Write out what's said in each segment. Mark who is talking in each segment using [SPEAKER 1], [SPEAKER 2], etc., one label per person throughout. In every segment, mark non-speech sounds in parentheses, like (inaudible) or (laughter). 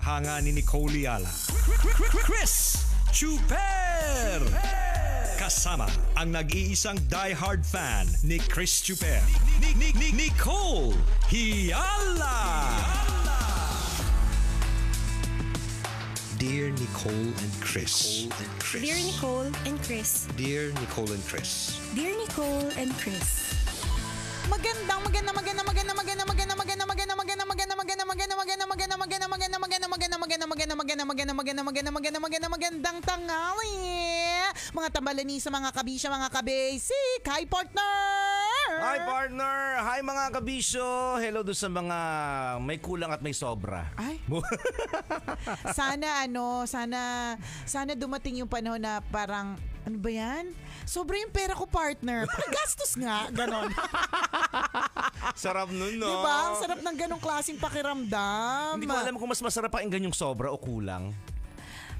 [SPEAKER 1] Hanga ni Nicole Yala. Chris Chuper! Kasama ang nag-iisang die-hard fan ni Chris Chuper. Nicole Hiala! Dear Nicole and Chris. Dear
[SPEAKER 2] Nicole and Chris.
[SPEAKER 1] Dear Nicole and Chris.
[SPEAKER 2] Dear Nicole and Chris. Magandang, maganda, maganda, maganda, maganda, maganda, maganda maganda maganda maganda maganda maganda maganda maganda maganda maganda maganda maganda maganda maganda maganda maganda maganda magandang tanghali mga tambalani sa mga kabisya mga kabasic hi partner hi
[SPEAKER 1] partner hi mga kabisyo hello do sa mga may kulang at may sobra ay
[SPEAKER 2] sana ano sana sana dumating yung panahon na parang ano ba yan? Sobra yung pera ko, partner. Gastos nga, ganon.
[SPEAKER 1] (laughs) sarap nun, no? Diba? Ang sarap
[SPEAKER 2] ng ganong klaseng pakiramdam. Hindi ko alam
[SPEAKER 1] kung mas masarap pakinggan yung sobra o kulang.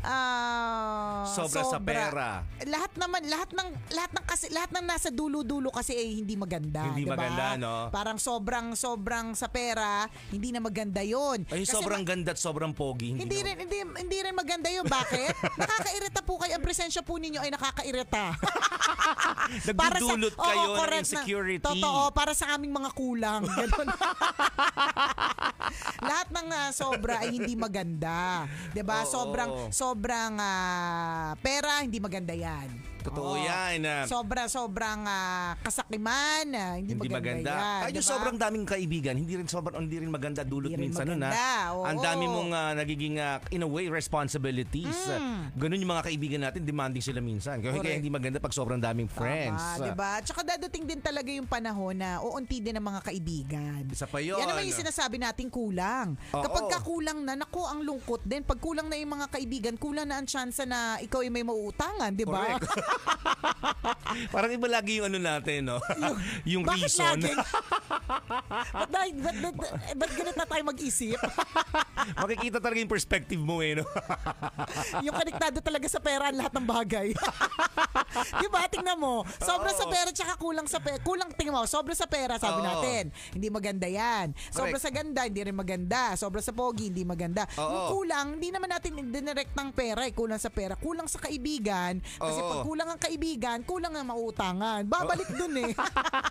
[SPEAKER 2] Uh, ah, sobra, sobra sa pera. Lahat naman, lahat ng lahat ng kasi lahat ng nasa dulo-dulo kasi eh, hindi maganda, Hindi diba? maganda, no? Parang sobrang sobrang sa pera, hindi na maganda 'yon. Ay, kasi sobrang ma-
[SPEAKER 1] ganda at sobrang pogi. Hindi, hindi
[SPEAKER 2] rin hindi, hindi rin maganda 'yon. Bakit? (laughs) nakakairita po kayo. Ang presensya po ninyo ay nakakairita. (laughs) Nagdudulot sa, kayo oh, ng insecurity. Na, totoo, para sa aming mga kulang. (laughs) lahat ng uh, sobra ay hindi maganda. 'Di ba? Sobrang, sobrang sobrang uh, pera, hindi maganda yan. Totoo Oo. yan. ah. Sobra-sobrang ah, kasakiman. ah, hindi, hindi maganda. yan, Ay, diba? sobrang
[SPEAKER 1] daming kaibigan, hindi rin sobrang hindi rin maganda dulot Hindi minsan nun, maganda, ha? Ah. oo. Ang dami mong ah, nagiging ah, in a way responsibilities. Hmm. Ganun yung mga kaibigan natin, demanding sila minsan. Kaya, kaya hindi maganda pag sobrang daming friends. Tama, diba?
[SPEAKER 2] Tsaka dadating din talaga yung panahon na uunti din ang mga kaibigan. Isa pa yun. Yan naman yung sinasabi natin kulang. Oo. Kapag kakulang na, naku, ang lungkot din. Pag kulang na yung mga kaibigan, kulang na ang tsansa na ikaw ay may mauutangan, di ba? Correct. (laughs)
[SPEAKER 1] Parang iba lagi yung ano natin, no? (laughs) yung, bakit reason. Bakit
[SPEAKER 2] ba't, ba't, ba't, ba't, ba't ganit na tayo mag-isip? (laughs) Makikita talaga yung perspective mo, eh, no? (laughs) yung konektado talaga sa pera ang lahat ng bagay. Di ba? Tingnan mo. Sobra Oo. sa pera tsaka kulang sa pera. Kulang, tingnan mo. Sobra sa pera, sabi Oo. natin. Hindi maganda yan. Sobra Correct. sa ganda, hindi rin maganda. Sobra sa pogi, hindi maganda. Oo. Yung kulang, hindi naman natin dinirect ng pera. Eh. Kulang sa pera. Kulang sa kaibigan. Kasi Oo. pag kulang kulang ang kaibigan, kulang ang mautangan. Babalik oh. dun eh.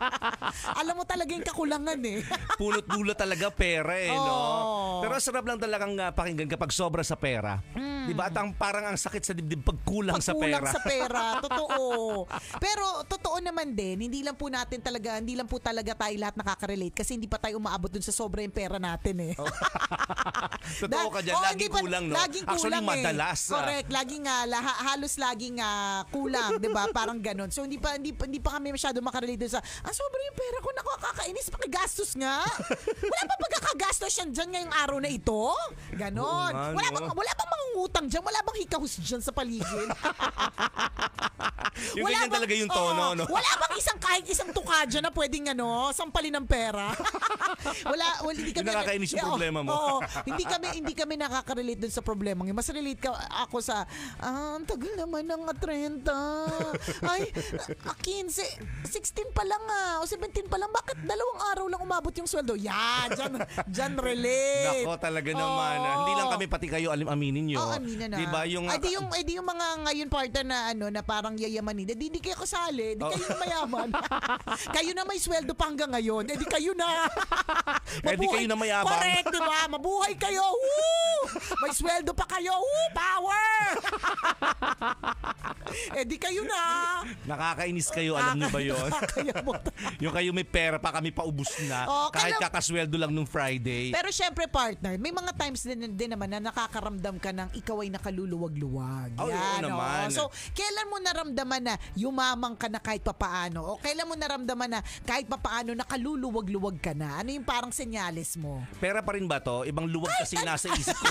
[SPEAKER 1] (laughs)
[SPEAKER 2] Alam mo talaga yung
[SPEAKER 1] kakulangan eh. (laughs) Pulot dulo talaga pera eh, oh. no? Pero sarap lang talagang uh, ah, pakinggan kapag sobra sa pera. Mm. 'Di ba? At ang parang ang sakit sa dibdib pagkulang, pagkulang sa pera. Pagkulang (laughs) sa pera, totoo.
[SPEAKER 2] Pero totoo naman din, hindi lang po natin talaga, hindi lang po talaga tayo lahat nakaka-relate kasi hindi pa tayo umaabot dun sa sobra yung pera natin eh. Oh. totoo ka dyan, oh, laging pa, kulang, no? Laging kulang Actually, eh. madalas. Ah. Correct, laging uh, halos laging uh, kulang lang, 'di ba? Parang ganun. So hindi pa hindi, hindi pa kami masyado makarelate sa ah sobrang yung pera ko nako kakainis pakigastos nga. Wala pa pagkakagastos yan diyan ngayong araw na ito. Ganon. Oo, wala bang wala bang mangungutang diyan, wala bang hikahus diyan sa paligid. (laughs) yung wala ganyan bang, talaga yung tono, oh, no? Wala bang isang kahit isang tuka diyan na pwedeng ano, sampalin ng pera? (laughs) wala, wala, hindi kami... Yung nakakainis yung problema mo. Oo, oh, (laughs) hindi kami, hindi kami nakaka-relate dun sa problema. Mas relate ka ako sa, ah, ang tagal naman ng 30. Ay, 15, 16 pa lang ah, o 17 pa lang. Bakit dalawang araw lang umabot yung sweldo? Yan, dyan, dyan relate.
[SPEAKER 1] Nako talaga naman. Oh. Hindi lang kami pati kayo alim aminin nyo. Oh, aminin na. Diba yung... Ay, di ah, yung,
[SPEAKER 2] ay, di yung mga ngayon partner na ano, na parang yayamanin. Di, di kayo kasali. Di oh. kayo oh. mayaman. (laughs) kayo na may sweldo pa hanggang ngayon. Eh, di kayo na. Mabuhay. Eh, di kayo na mayabang. Correct, diba? Mabuhay kayo. Woo! May sweldo pa kayo! Woo! Power! (laughs) eh di kayo na!
[SPEAKER 1] Nakakainis kayo, alam niyo ba ah, yun? (laughs) (laughs) yung kayo may pera pa, kami paubos na. Oh, kahit kalam- kakasweldo lang nung Friday. Pero
[SPEAKER 2] syempre partner, may mga times din, din naman na nakakaramdam ka ng ikaw ay nakaluluwag-luwag. Oh, Yan, oo naman. Oo. So, kailan mo naramdaman na yumamang ka na kahit papaano? O kailan mo naramdaman na kahit papaano nakaluluwag-luwag ka na? Ano yung parang senyales mo?
[SPEAKER 1] Pera pa rin ba to? Ibang luwag kasi nasa isip
[SPEAKER 2] ko.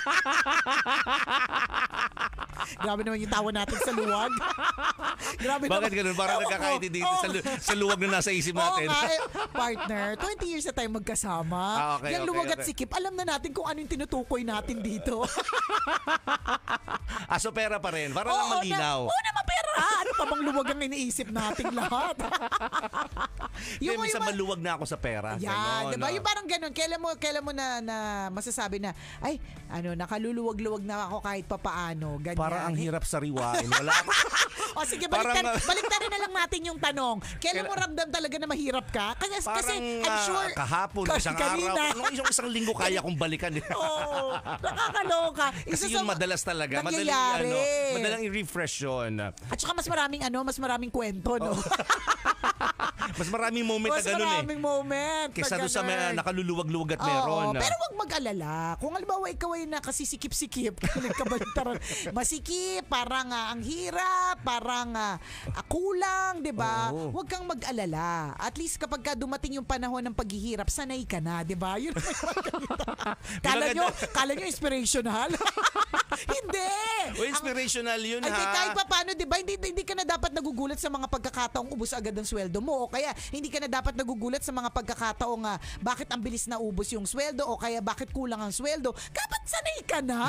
[SPEAKER 2] (laughs) Grabe naman yung tawa natin sa luwag. (laughs) Grabe Bakit naman. ganun? Parang oh, nagkakaiti dito oh. sa, lu-
[SPEAKER 1] sa luwag na nasa isip natin. Oo nga, eh,
[SPEAKER 2] (laughs) partner. 20 years na tayo magkasama. Ah, okay, yung luwag okay. at sikip, alam na natin kung ano yung tinutukoy natin dito.
[SPEAKER 1] Aso ah, pera pa rin. Para lang malinaw. Na, oo naman
[SPEAKER 2] pera. Ano pa bang luwag ang iniisip natin lahat?
[SPEAKER 1] yung, Demi, yung, maluwag na ako sa pera. Yan, yeah, diba? No? Ah. Yung
[SPEAKER 2] parang ganun. Kailan mo, kailan mo na, na masasabi na, ay, ano, ano, nakaluluwag-luwag na ako kahit papaano. Ganyan. Para ang hirap sariwain. Wala (laughs) pa. o sige, baliktarin, parang, baliktarin na lang natin yung tanong. Kailan mo ramdam talaga na mahirap ka? Kasi, parang, kasi I'm ah, sure... Uh,
[SPEAKER 1] kahapon, isang kanina. araw. Ano, Nung
[SPEAKER 2] isang, isang linggo kaya kong
[SPEAKER 1] balikan. Eh. Oo, oh, nakakaloka. Isa kasi yun madalas talaga. Madaling, ano, madalang i-refresh yun. At
[SPEAKER 2] saka mas maraming ano, mas maraming kwento, no? Oh. (laughs)
[SPEAKER 1] Mas maraming moment Mas na ganun eh. Mas maraming
[SPEAKER 2] moment. Kesa doon sa may, ah,
[SPEAKER 1] nakaluluwag-luwag at Oo, meron. Ah. Pero wag
[SPEAKER 2] mag-alala. Kung halimbawa ikaw ay na, kasi sikip-sikip. (laughs) Nagkabalintaran. Masikip, parang uh, ang hirap, parang uh, kulang, di ba? Oh. Huwag kang mag-alala. At least kapag dumating yung panahon ng paghihirap, sanay ka na, di ba? (laughs) Yun kala nyo, kala nyo inspirational? (laughs) hindi! O inspirational yun ang, ha? Hindi, kahit pa paano, di ba? Hindi, hindi ka na dapat nagugulat sa mga pagkakataong ubos agad ang sweldo mo. O kaya, hindi ka na dapat nagugulat sa mga pagkakataong uh, bakit ang bilis na ubos yung sweldo o kaya bakit kulang ang sweldo. Dapat sanay patay ka na.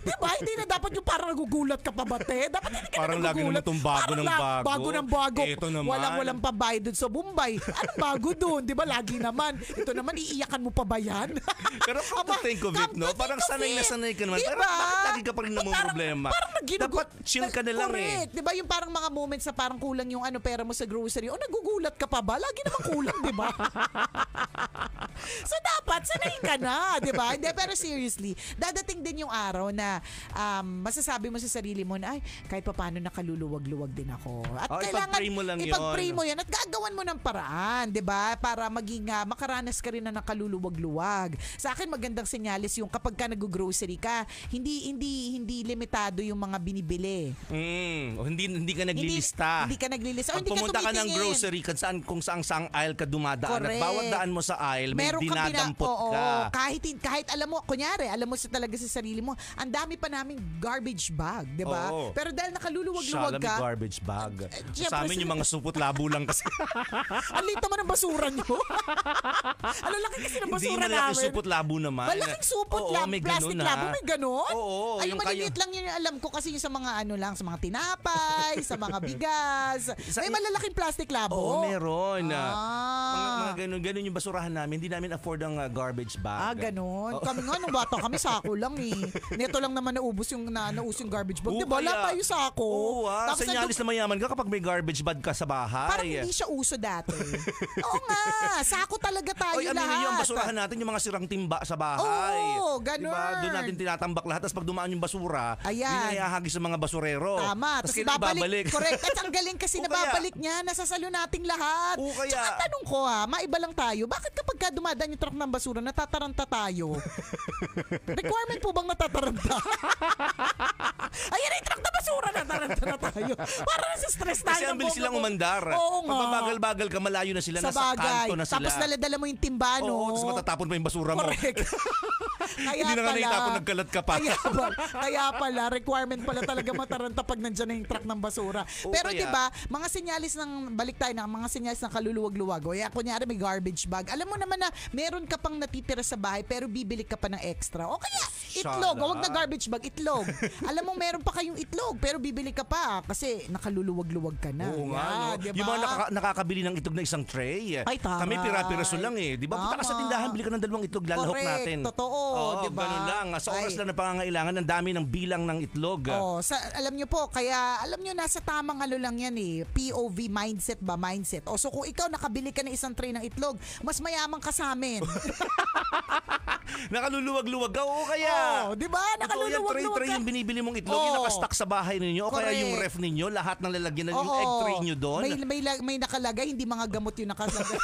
[SPEAKER 2] Di ba? Hindi na dapat yung parang nagugulat ka pabate. Dapat hindi ka parang na nagugulat. Parang lagi bago parang ng bago. Bago ng bago. Ito naman. Walang-walang pabayad sa Bombay. Anong bago doon? Di ba? Lagi naman. Ito naman, iiyakan mo pa ba yan?
[SPEAKER 1] Pero come Aba, to think of it, no?
[SPEAKER 2] Parang sanay na sanay ka naman. Diba? Parang bakit lagi ka pa rin namang problema?
[SPEAKER 1] Parang naginugu- Dapat chill ka na lang eh. correct. eh.
[SPEAKER 2] Di ba? Yung parang mga moments sa parang kulang yung ano pera mo sa grocery. O nagugulat ka pa ba? Lagi naman kulang, di ba? (laughs) so dapat, sanay ka na, di ba? Hindi, pero seriously, dadating din yung araw na um, masasabi mo sa sarili mo na, ay, kahit pa paano nakaluluwag-luwag din ako. At oh, kailangan, ipag mo lang ipag-pray yun. mo yan at gagawan mo ng paraan, di ba? Para maging, uh, makaranas ka rin na nakaluluwag-luwag. Sa akin, magandang senyales yung kapag ka nag-grocery ka, hindi, hindi, hindi limitado yung mga binibili.
[SPEAKER 1] Mm, hindi, hindi ka naglilista. Hindi, hindi ka
[SPEAKER 2] naglilista. Pag hindi pumunta ka, ka ng grocery,
[SPEAKER 1] kung saan, kung saan sang aisle ka dumadaan. Correct. At bawat daan mo sa aisle, may Meron dinadampot ka. Bina- oo, ka.
[SPEAKER 2] Kahit, kahit alam mo, kunyari, alam mo sa talaga sa sarili mo. Ang dami pa namin garbage bag, di ba? Pero dahil nakaluluwag-luwag ka. Siya
[SPEAKER 1] garbage bag. Uh, sa amin yung mga supot labo lang kasi.
[SPEAKER 2] (laughs) ang lito man ang basura niyo. (laughs) ano laki kasi ng basura Hindi, namin. Hindi, supot
[SPEAKER 1] labo naman. Malaking supot oo, labo, may plastic ganun, labo, ah. may
[SPEAKER 2] ganun? Oo, oo Ay, maliliit kayo... lang yun alam ko kasi yung sa mga ano lang, sa mga tinapay, sa mga (laughs) bigas. Sa, may malalaking plastic
[SPEAKER 1] labo. Oo, meron. Ah. Mga, ah. mga ganun, ganun yung basurahan namin. Hindi namin afford ang uh, garbage
[SPEAKER 2] bag. Ah, ganun. Oh. Kami nga, nung bata kami, sa sako lang eh. Neto lang naman naubos yung na, naubos yung garbage bag. Oo, diba? Wala kaya- tayo sako.
[SPEAKER 1] Oo ah, Tapos nandun- senyalis na mayaman ka kapag may garbage bag ka sa bahay. Parang hindi siya
[SPEAKER 2] uso dati. (laughs) Oo nga, sako talaga tayo Oy, lahat. niyo, ang basurahan
[SPEAKER 1] natin yung mga sirang timba sa bahay. Oo, diba? ganun. Doon natin tinatambak lahat. Tapos pag dumaan yung basura, Ayan. yun sa mga basurero. Tama. Tapos babalik. Correct. At
[SPEAKER 2] ang galing kasi (laughs) nababalik niya. Nasasalo nating lahat. O kaya- Tsaka tanong ko ha, ah, maiba lang tayo. Bakit kapag dumadaan yung truck ng basura, natataranta tayo? (laughs) requirement po bang natataranta? (laughs) Ayan, ay, eh, truck na basura. Nataranta na tayo. Para na sa stress tayo. Kasi ang bilis silang umandar. Oo nga. Pagbabagal-bagal
[SPEAKER 1] ka, malayo na sila. Sa bagay. Nasa kanto na sila. Tapos naladala
[SPEAKER 2] mo yung timbano. Oo, tapos
[SPEAKER 1] matatapon pa yung basura
[SPEAKER 2] mo. Correct. (laughs) kaya Hindi na nga naita nagkalat ka pa. Kaya, ba, kaya pala, requirement pala talaga mataranta pag nandiyan na yung truck ng basura. Oh, Pero di ba mga sinyalis ng, balik tayo na, mga sinyalis ng kaluluwag-luwag. O, yeah, kunyari may garbage bag. Alam mo naman na meron ka pang natitira sa bahay pero bibili ka pa ng extra. O kaya, itlog. Shala. wag na garbage bag, itlog. (laughs) Alam mo, meron pa kayong itlog pero bibili ka pa kasi nakaluluwag-luwag ka na. Oo yeah, nga, diba? Yung mga nakaka-
[SPEAKER 1] nakakabili ng itlog na isang tray. Ay, tama. Kami pira-piraso lang eh. Di ba? Punta ka sa tindahan,
[SPEAKER 2] bili ka ng dalawang itlog,
[SPEAKER 1] lalahok Correct. natin. Totoo oh, di ba? Ganun lang. Sa oras Ay. lang na pangangailangan, ang dami ng bilang ng itlog.
[SPEAKER 2] Oh, sa, alam nyo po, kaya alam nyo, nasa tamang ano lang yan eh. POV mindset ba? Mindset. O so kung ikaw nakabili ka ng isang tray ng itlog, mas mayaman ka sa amin.
[SPEAKER 1] (laughs) Nakaluluwag-luwag ka, oo kaya. Oo, di ba? Nakaluluwag-luwag tray, tray yung binibili mong itlog, yung nakastack sa bahay ninyo, o kaya yung ref ninyo, lahat ng lalagyan na yung egg tray nyo doon. May,
[SPEAKER 2] may, may nakalagay, hindi mga gamot yung nakalagay. (laughs)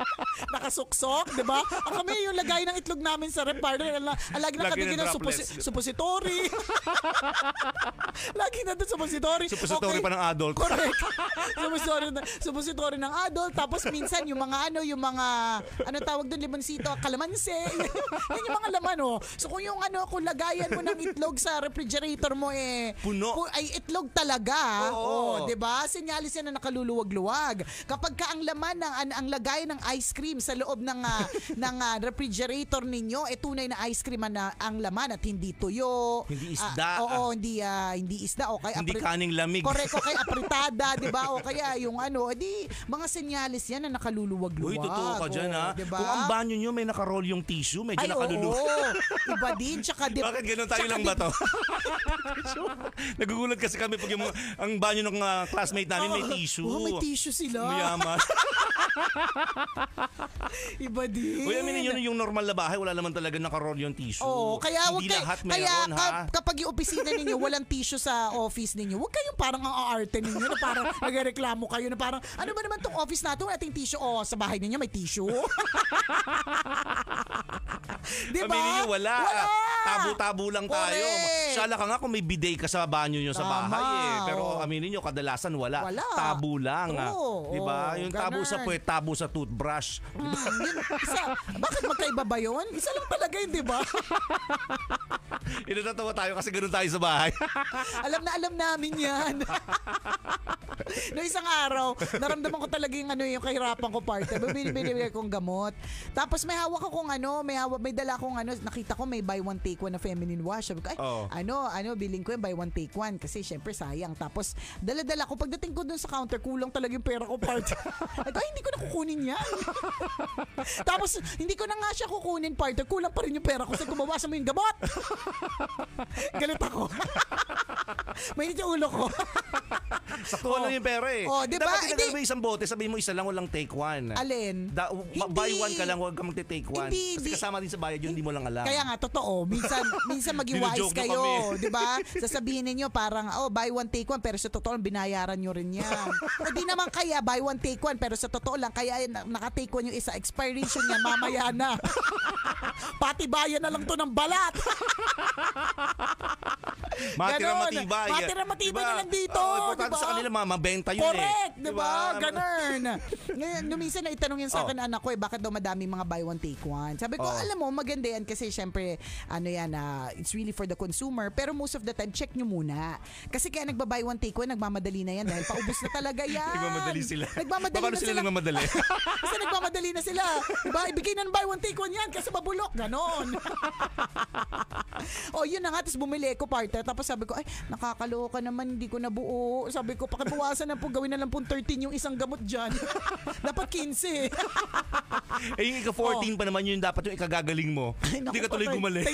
[SPEAKER 2] (laughs) Nakasuksok, di ba? kami yung lagay ng itlog namin sarap partner. Ala, lagi na kabigyan ng supos- suppository. (laughs) lagi na doon suppository. Suppository okay. pa ng adult. Correct. (laughs) suppository, na, suppository ng adult. Tapos minsan yung mga ano, yung mga, ano tawag doon, limansito, kalamansi. (laughs) Yan yung mga laman oh. So kung yung ano, kung lagayan mo ng itlog sa refrigerator mo eh. Puno. Kung, ay itlog talaga. Oo. Oh, 'di ba? Senyalis yan na nakaluluwag-luwag. Kapag ka ang laman ng ang, ang lagayan ng ice cream sa loob ng uh, ng uh, refrigerator ninyo ano, eh, tunay na ice cream na ang laman at hindi tuyo. Hindi ah, isda. Uh, oo, hindi, uh, hindi isda. Okay, kaya hindi apri- kaning lamig. Correct, o kaya (laughs) apritada, di ba? O kaya yung ano, edi mga senyales yan na nakaluluwag-luwag. Uy, totoo ka diyan, ha? Diba? Kung ang banyo niyo may nakaroll yung tissue, medyo Ay, nakaluluwag. (laughs) iba
[SPEAKER 1] din. Tsaka di- Bakit ganun tayo lang ba to? (laughs) Nagugulat kasi kami pag yung ang banyo ng uh, classmate namin oh, may tissue. Oh, may tissue
[SPEAKER 2] sila. Mayaman. iba din. Uy, aminin yun yung
[SPEAKER 1] normal na bahay, wala naman lang talaga nakaroll yung tissue. Oo, kaya wag kayo, lahat kaya meron, ka, ha?
[SPEAKER 2] kapag yung opisina ninyo walang tissue sa office ninyo, wag kayong parang ang aarte ninyo na parang (laughs) nagreklamo kayo na parang ano ba naman tong office natin wala ting tissue. Oh, sa bahay ninyo may tissue. (laughs)
[SPEAKER 1] Di ba? Pamilya niyo, wala. Wala. tabu tabo lang tayo. Correct. Shala ka nga kung may bidet ka sa banyo nyo sa Tama, bahay eh. Pero aminin nyo, kadalasan wala. Wala. Tabo lang. Oo, Di ba? oo, Yung tabo ganun. sa puwet, tabo sa toothbrush.
[SPEAKER 2] Mm, yun, isa, bakit magkaiba ba yun? Isa lang palagay, di ba?
[SPEAKER 1] (laughs) Inatatawa tayo
[SPEAKER 2] kasi ganun tayo sa bahay. (laughs) alam na alam namin yan. (laughs) no isang araw, naramdaman ko talaga yung, ano, yung kahirapan ko parte. Binibili kong gamot. Tapos may hawak akong ano, may hawak, may dala akong ano, nakita ko may buy one take one na feminine wash. Sabi ko, ay, oh. ano, ano, biling ko yung buy one take one kasi syempre sayang. Tapos dala-dala ko, pagdating ko dun sa counter, kulang talaga yung pera ko parte. ay, hindi ko na kukunin yan. Tapos hindi ko na nga siya kukunin parte kulang pa rin yung pera ko. Sa gumawasan mo yung gamot. (laughs) Galit ako. Mainit yung ulo ko. Sakto oh. lang yung pera eh. Oh, diba? Dapat tinagay mo
[SPEAKER 1] isang bote, sabihin mo isa lang, walang take one. Alin? Da, ma- buy one ka lang, huwag ka magte-take one. Hindi, Kasi hindi. kasama din sa bayad yun, hindi mo lang alam. Kaya nga,
[SPEAKER 2] totoo. Minsan, (laughs) minsan maging-wise kayo. kami. (laughs) Di ba? Sasabihin ninyo parang, oh, buy one, take one. Pero sa totoo, lang, binayaran nyo rin yan. o di naman kaya, buy one, take one. Pero sa totoo lang, kaya na- naka-take one yung isa. Expiration niya, mamaya na. Patibayan na lang to ng balat. (laughs)
[SPEAKER 1] matira na matibay. Matira matibay diba? na lang dito. Oh, importante diba? sa kanila mga mabenta yun Correct, eh. Correct, diba? diba? Ganun.
[SPEAKER 2] Ngayon, numisa na itanong yan sa oh. akin oh. anak ko eh, bakit daw madami mga buy one take one. Sabi ko, oh. alam mo, maganda yan kasi syempre, ano yan, uh, it's really for the consumer. Pero most of the time, check nyo muna. Kasi kaya nagbabuy one take one, nagmamadali na yan dahil paubos na talaga (laughs) yan. nagmamadali sila.
[SPEAKER 1] Nagmamadali Baka na sila. sila nagmamadali.
[SPEAKER 2] (laughs) kasi nagmamadali na sila. Diba? Ibigay na buy one take one yan kasi mabulok bulok, ganon. (laughs) o, oh, yun na nga, tapos bumili ko parte. Tapos sabi ko, ay, nakakaloka naman, hindi ko nabuo. Sabi ko, pakibawasan na po, gawin na lang po 13 yung isang gamot dyan. (laughs) dapat 15. Eh.
[SPEAKER 1] (laughs) eh, yung ika-14 oh. pa naman yun, dapat yung ikagagaling mo. Hindi ka tuloy gumaling.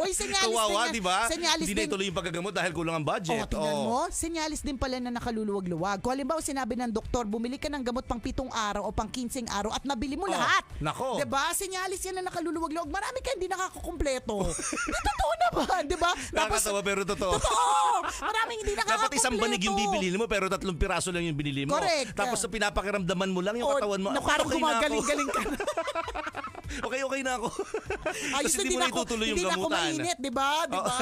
[SPEAKER 2] Oy, senyalis Kawawa, din. Kawawa, di Senyalis Hindi din. na
[SPEAKER 1] ituloy yung pagkagamot dahil kulang ang budget. Oh, tingnan oh. mo,
[SPEAKER 2] senyalis din pala na nakaluluwag-luwag. Kung halimbawa sinabi ng doktor, bumili ka ng gamot pang pitong araw o pang 15 araw at nabili mo oh. lahat. Nako. Di ba? Senyalis aalis yan na nakaluluwag-luwag, marami kayo hindi nakakukumpleto. (laughs) totoo naman, di ba? Tapos, Nakakatawa pero totoo. totoo! Maraming hindi nakakumpleto. Dapat isang banig yung bibili mo
[SPEAKER 1] pero tatlong piraso lang yung binili mo. Correct. Tapos sa pinapakiramdaman mo lang yung katawan mo. na ah, parang okay gumagaling-galing ka (laughs) okay, okay na ako. Ayos Tapos hindi na ako, itutuloy yung hindi na ako gamutan. mainit, di ba? Di ba?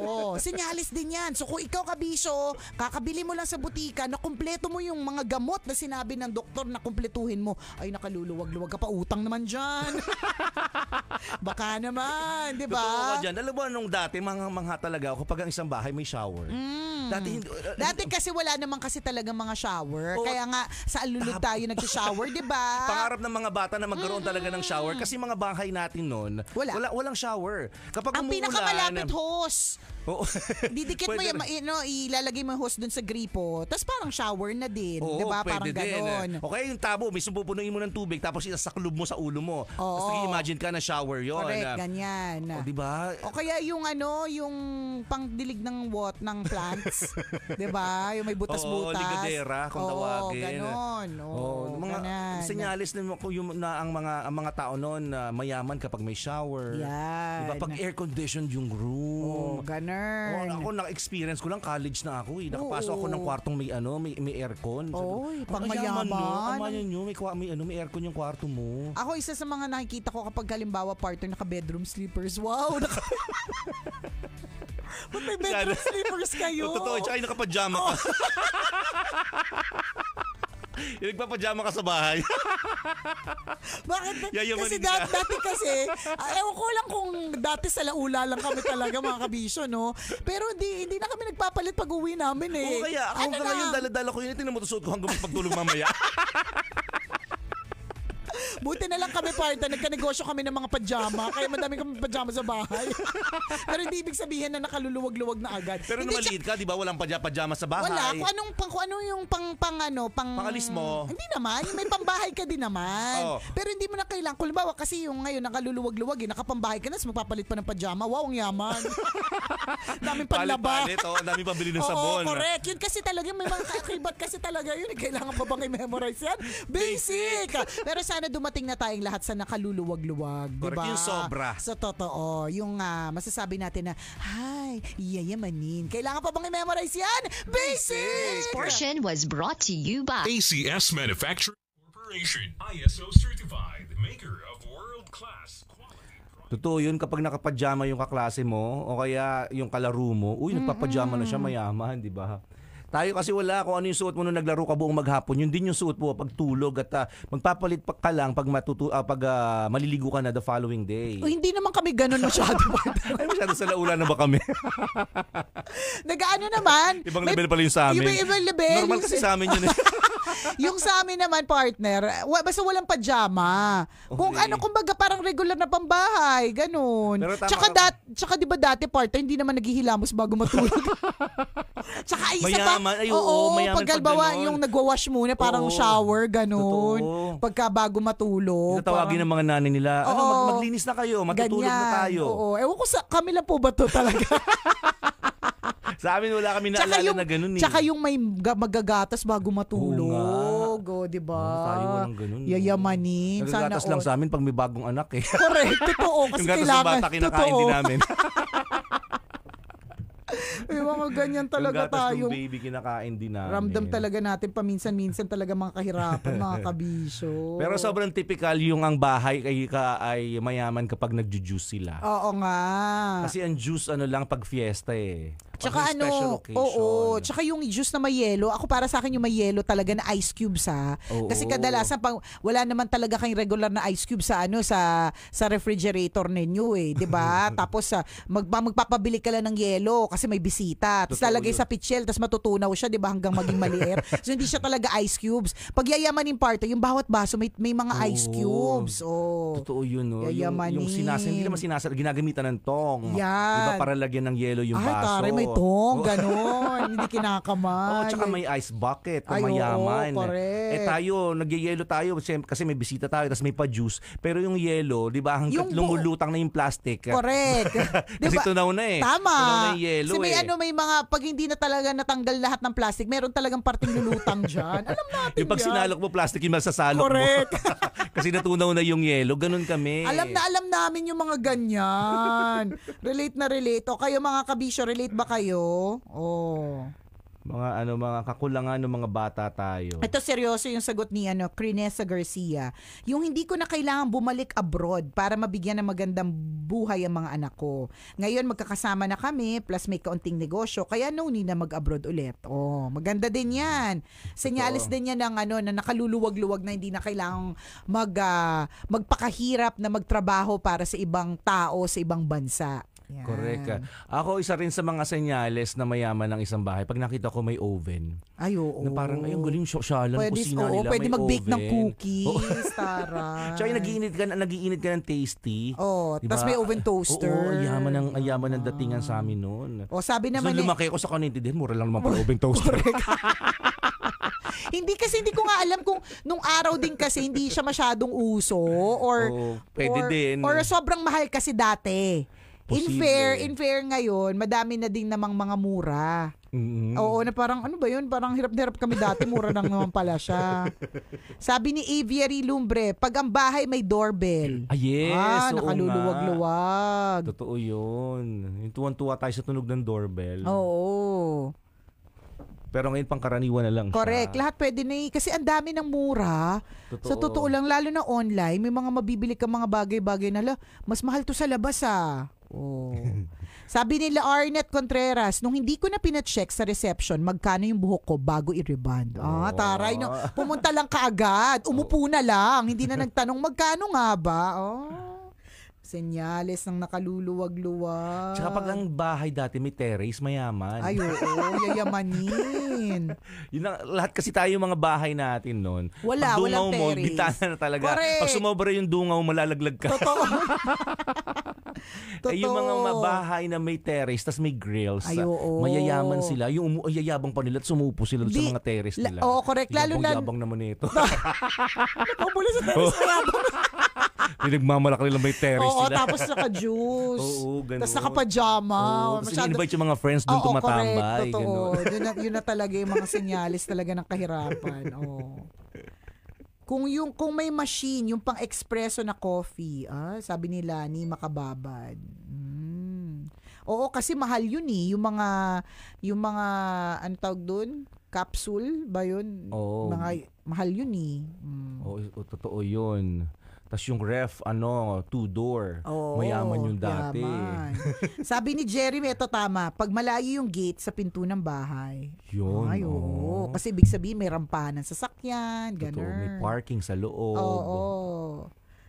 [SPEAKER 2] oh, sinyalis din yan. So kung ikaw kabisyo, kakabili mo lang sa butika na kumpleto mo yung mga gamot na sinabi ng doktor na kumpletuhin mo. Ay, nakaluluwag-luwag ka pa. Utang naman dyan. (laughs)
[SPEAKER 1] Baka naman, di ba? Totoo ka dyan. Alam mo, nung dati, mga mangha talaga ako kapag ang isang bahay may shower.
[SPEAKER 2] Mm. Dati, hindi, uh, uh, dati kasi wala naman kasi talaga mga shower. Oh, Kaya nga, sa alulod tayo nagsha-shower, di ba? (laughs)
[SPEAKER 1] Pangarap ng mga bata na magkaroon mm-hmm. talaga ng shower kasi mga bahay natin noon, wala. wala walang shower. Kapag ang umuulan, pinakamalapit
[SPEAKER 2] hose.
[SPEAKER 1] Oo. Didikit mo yung, you
[SPEAKER 2] know, ilalagay mo yung hose dun sa gripo, tapos parang shower na din. di ba? Parang din. Eh. ganon. O
[SPEAKER 1] yung tabo, may supupunuin mo ng tubig, tapos isasaklob mo sa ulo mo. Oo. Tapos imagine ka na shower yon. Correct, na, ah,
[SPEAKER 2] ganyan. O, oh, di ba? O kaya yung ano, yung pangdilig ng what, ng plants. (laughs) di ba? Yung may butas-butas. Oo, ligadera, kung oo, tawagin. Ganon. Oo, oo mga
[SPEAKER 1] ganan. Senyalis na, yung, na ang mga ang mga tao noon na mayaman kapag may shower. Yan. Di ba? Pag air conditioned yung room. Oo, ganon. Oo, ako, na-experience ko lang, college na ako eh. Nakapasok oo. ako ng kwartong may ano, may, may aircon. Oo, pag mayaman. Ang mayaman nyo, may, may, ano, may aircon yung kwarto mo. Ako,
[SPEAKER 2] isa sa mga nakikita nakikita ko kapag halimbawa partner naka-bedroom sleepers. Wow! (laughs) Naka-
[SPEAKER 1] Ba't may bedroom Sana. sleepers kayo? O, oh, totoo, tsaka yung nakapajama ka. Oh. (laughs) yung nagpapajama ka sa bahay. (laughs) Bakit? Yayamanin kasi
[SPEAKER 2] dat, dati kasi, uh, ewan ko lang kung dati sa laula lang kami talaga mga kabisyo, no? Pero hindi, hindi na kami nagpapalit pag uwi namin eh. Oo kaya, ako ano na? ngayon daladala ko yun, eh. tingnan ko hanggang pagtulog mamaya. Buti na lang kami parta, nagkanegosyo kami ng mga pajama, kaya madami kami pajama sa bahay. (laughs) Pero hindi ibig sabihin na nakaluluwag-luwag na agad. Pero hindi, maliit
[SPEAKER 1] ka, di ba walang paja pajama sa bahay? Wala, kung anong
[SPEAKER 2] pang, kung ano yung pang, pang ano, pang... Pangalis mo. Hindi naman, may pambahay ka din naman. Oh. Pero hindi mo na kailangan, kulimbawa kasi yung ngayon nakaluluwag-luwag, eh, nakapambahay ka na, so magpapalit pa ng pajama, wow, ang yaman.
[SPEAKER 1] (laughs) daming panlaba. Palit-palit, oh, dami pabili ng sabon. Oo, correct.
[SPEAKER 2] Yun kasi talaga, may mga kakibat kasi talaga yun. Eh. Kailangan pa bang i-memorize yan? Basic! Pero sana sana dumating na tayong lahat sa nakaluluwag-luwag, di ba? Yung sobra. Sa totoo, yung uh, masasabi natin na, hi, yayamanin. Kailangan pa bang i-memorize yan? Basic! This portion was brought to you by ACS Manufacturing Corporation, ISO certified, maker of world-class
[SPEAKER 1] Totoo yun kapag nakapajama yung kaklase mo o kaya yung kalaro mo, uy, nagpapajama na siya mayaman, di ba? Tayo kasi wala kung ano yung suot mo nung naglaro ka buong maghapon. Yun din yung suot mo pag tulog at uh, magpapalit pa ka lang pag, matutu- uh, pag uh, maliligo ka na the following day. O, oh,
[SPEAKER 2] hindi naman kami ganun masyado.
[SPEAKER 1] (laughs) Ay, masyado sa laula na ba kami?
[SPEAKER 2] (laughs) Nagaano naman. Ibang level pala yung sa amin. Iba, ibang level. Normal kasi sa amin yun. Eh. (laughs) yung sa amin naman, partner, wa, basta walang pajama. Oh, Kung okay. ano, kumbaga parang regular na pambahay, ganun. Pero tsaka, dat, tsaka di ba dati, partner, hindi naman naghihilamos bago matulog. (laughs) tsaka isa mayaman, pa, ay, oo, oo mayaman pag, yung nagwa-wash muna, parang oo, shower, ganun. Totoo. Pagka bago matulog. Natawagin ng
[SPEAKER 1] mga nanay nila, ano, oo, mag, maglinis na kayo, matutulog ganyan, na tayo. Oo,
[SPEAKER 2] ewan ko sa, kami lang po ba to talaga? (laughs)
[SPEAKER 1] (laughs) Sa amin wala kami na yung, na ganun eh. Tsaka
[SPEAKER 2] yung may magagatas bago matulog. Oo, oh, di ba? Oh, tayo walang ganun. Yayamanin. Nagagatas lang sa
[SPEAKER 1] amin pag may bagong anak eh. (laughs) Correct.
[SPEAKER 2] Totoo. Kasi yung gatas kailangan, ng bata kinakain totoo. din namin. (laughs) May mga ganyan talaga tayo. Yung
[SPEAKER 1] baby kinakain din namin. Ramdam talaga
[SPEAKER 2] natin paminsan-minsan talaga mga kahirapan, mga kabisyo. Pero
[SPEAKER 1] sobrang typical yung ang bahay ay, ka, ay mayaman kapag nagju-juice sila.
[SPEAKER 2] Oo nga. Kasi
[SPEAKER 1] ang juice ano lang pag fiesta eh. Tsaka ano, occasion. oo,
[SPEAKER 2] tsaka yung juice na may yelo, ako para sa akin yung may yelo talaga na ice cube sa Kasi kadalasan pang wala naman talaga kang regular na ice cube sa ano sa sa refrigerator ninyo eh, 'di ba? (laughs) tapos sa mag, magpapabili ka lang ng yelo kasi may bisita. Tapos lalagay sa pitchel, tapos matutunaw siya, 'di ba, hanggang maging maliit. (laughs) so hindi siya talaga ice cubes. Pag yayamanin parte, yung bawat baso may, may mga oh. ice cubes. Oh. Totoo
[SPEAKER 1] yun, no? Yayamanin. Yung, yung sinasa, hindi naman sinasa, ginagamitan ng tong. Yan. Diba para lagyan ng yelo yung Ay, baso. Tari, may pitong,
[SPEAKER 2] ganon. (laughs) hindi kinakamay. Oh, tsaka
[SPEAKER 1] may ice bucket na Ay, mayaman. Oo, correct. Eh tayo, nagyayelo tayo kasi may bisita tayo, tapos may pa-juice. Pero yung yelo, di ba, hanggat lumulutang na yung plastic. Eh. Correct. (laughs) kasi diba? tunaw na eh. Tama. Tunaw na yelo kasi may eh. ano,
[SPEAKER 2] may mga, pag hindi na talaga natanggal lahat ng plastic, meron talagang parting lulutang dyan. (laughs) Alam
[SPEAKER 1] natin Yung pag yan. sinalok mo plastic, yung masasalok Correct. mo. kasi natunaw na yung yelo. Ganun kami. Alam na alam
[SPEAKER 2] namin yung mga ganyan. relate na relate. O kayo mga kabisyo, relate ba kayo? 有
[SPEAKER 1] 哦。mga ano mga kakulangan ng mga bata tayo. Ito
[SPEAKER 2] seryoso yung sagot ni ano Crinesa Garcia. Yung hindi ko na kailangan bumalik abroad para mabigyan ng magandang buhay ang mga anak ko. Ngayon magkakasama na kami plus may kaunting negosyo kaya no need na mag-abroad ulit. Oh, maganda din 'yan. Senyales Ito. din 'yan ng ano na nakaluluwag-luwag na hindi na kailangan mag uh, magpakahirap na magtrabaho para sa ibang tao sa ibang bansa.
[SPEAKER 1] Yan. Correct. Ako isa rin sa mga senyales na mayaman ng isang bahay. Pag nakita ko ako may oven.
[SPEAKER 2] Ay, oo. Na parang, ay, ang
[SPEAKER 1] galing shala ng Pwede, kusina oo, nila, pwede may mag-bake ng
[SPEAKER 2] cookies, (laughs) tara.
[SPEAKER 1] Tsaka yung nagiinit ka, nagiinit ka ng tasty. Oo, Diba? tas may oven toaster. Oo, ang yaman ng, ang yaman ng datingan sa amin noon.
[SPEAKER 2] O sabi So, naman eh, lumaki
[SPEAKER 1] ako sa kanintindihan, mura lang naman pala oven toaster. (laughs) (laughs)
[SPEAKER 2] hindi kasi hindi ko nga alam kung nung araw din kasi hindi siya masyadong uso or Oo, pwede or, din. or sobrang mahal kasi dati. In fair, in fair ngayon, madami na din namang mga mura.
[SPEAKER 1] Mm-hmm. Oo,
[SPEAKER 2] na parang ano ba yun? Parang hirap hirap kami dati, mura lang naman pala siya. Sabi ni Aviary Lumbre, pag ang bahay may doorbell. Ah, yes. Ah, nakaluluwag-luwag.
[SPEAKER 1] Totoo yun. Yung tuwan-tuwa tayo sa tunog ng doorbell. Oo. Pero ngayon pangkaraniwan na lang Correct. Siya.
[SPEAKER 2] Lahat pwede na eh. Kasi ang dami ng mura. Totoo. Sa totoo lang, lalo na online, may mga mabibili ka mga bagay-bagay na, lang. mas mahal to sa labas ah. Oh. (laughs) Sabi nila Arnett Contreras, nung hindi ko na pinacheck sa reception, magkano yung buhok ko bago i-rebond. Ah, oh. taray. No. Pumunta lang kaagad. Umupo na lang. Hindi na nagtanong, magkano nga ba? Oh. Senyales ng nakaluluwag-luwag. Tsaka pag ang
[SPEAKER 1] bahay dati may terrace, mayaman. Ay, oo,
[SPEAKER 2] yayamanin.
[SPEAKER 1] (laughs) Yun ang, lahat kasi tayo yung mga bahay natin noon. Wala, pag dungaw walang mo, terrace. na talaga. Correct. Pag sumobra yung dungaw, malalaglag ka. Totoo. (laughs) Totoo. (laughs) Eh, yung mga mabahay na may terrace tas may grills, Ay, oo. mayayaman sila. Yung umu- yayabang pa nila at sumupo sila Di- sa mga terrace nila. oo, correct. Lalo na- Yabang naman ito. (laughs) Nakapula sa terrace na yabang. (laughs) Pinagmamalak nila may terrace Oo, sila. tapos
[SPEAKER 2] naka-juice. Oo, ganun. Tapos naka-pajama. Oo, tapos invite yung
[SPEAKER 1] mga friends doon Oo, tumatambay. correct. Totoo. Yun na,
[SPEAKER 2] yun na talaga yung mga sinyalis talaga ng kahirapan. Oo. Kung yung kung may machine, yung pang espresso na coffee, ah, sabi nila ni Makababad. Mm. Oo, kasi mahal yun eh, yung mga yung mga ano tawag doon? Capsule ba yun? Oo. Mga mahal yun eh.
[SPEAKER 1] Mm. Oo, totoo yun. Tapos yung ref, ano, two-door. Oo, oh, Mayaman yung dati.
[SPEAKER 2] (laughs) Sabi ni Jeremy, ito tama. Pag malayo yung gate sa pinto ng bahay. Yun. Ay, oo. Oh. Kasi ibig sabihin may rampahan ng sasakyan, Totoo, ganun. may
[SPEAKER 1] parking sa loob. Oo.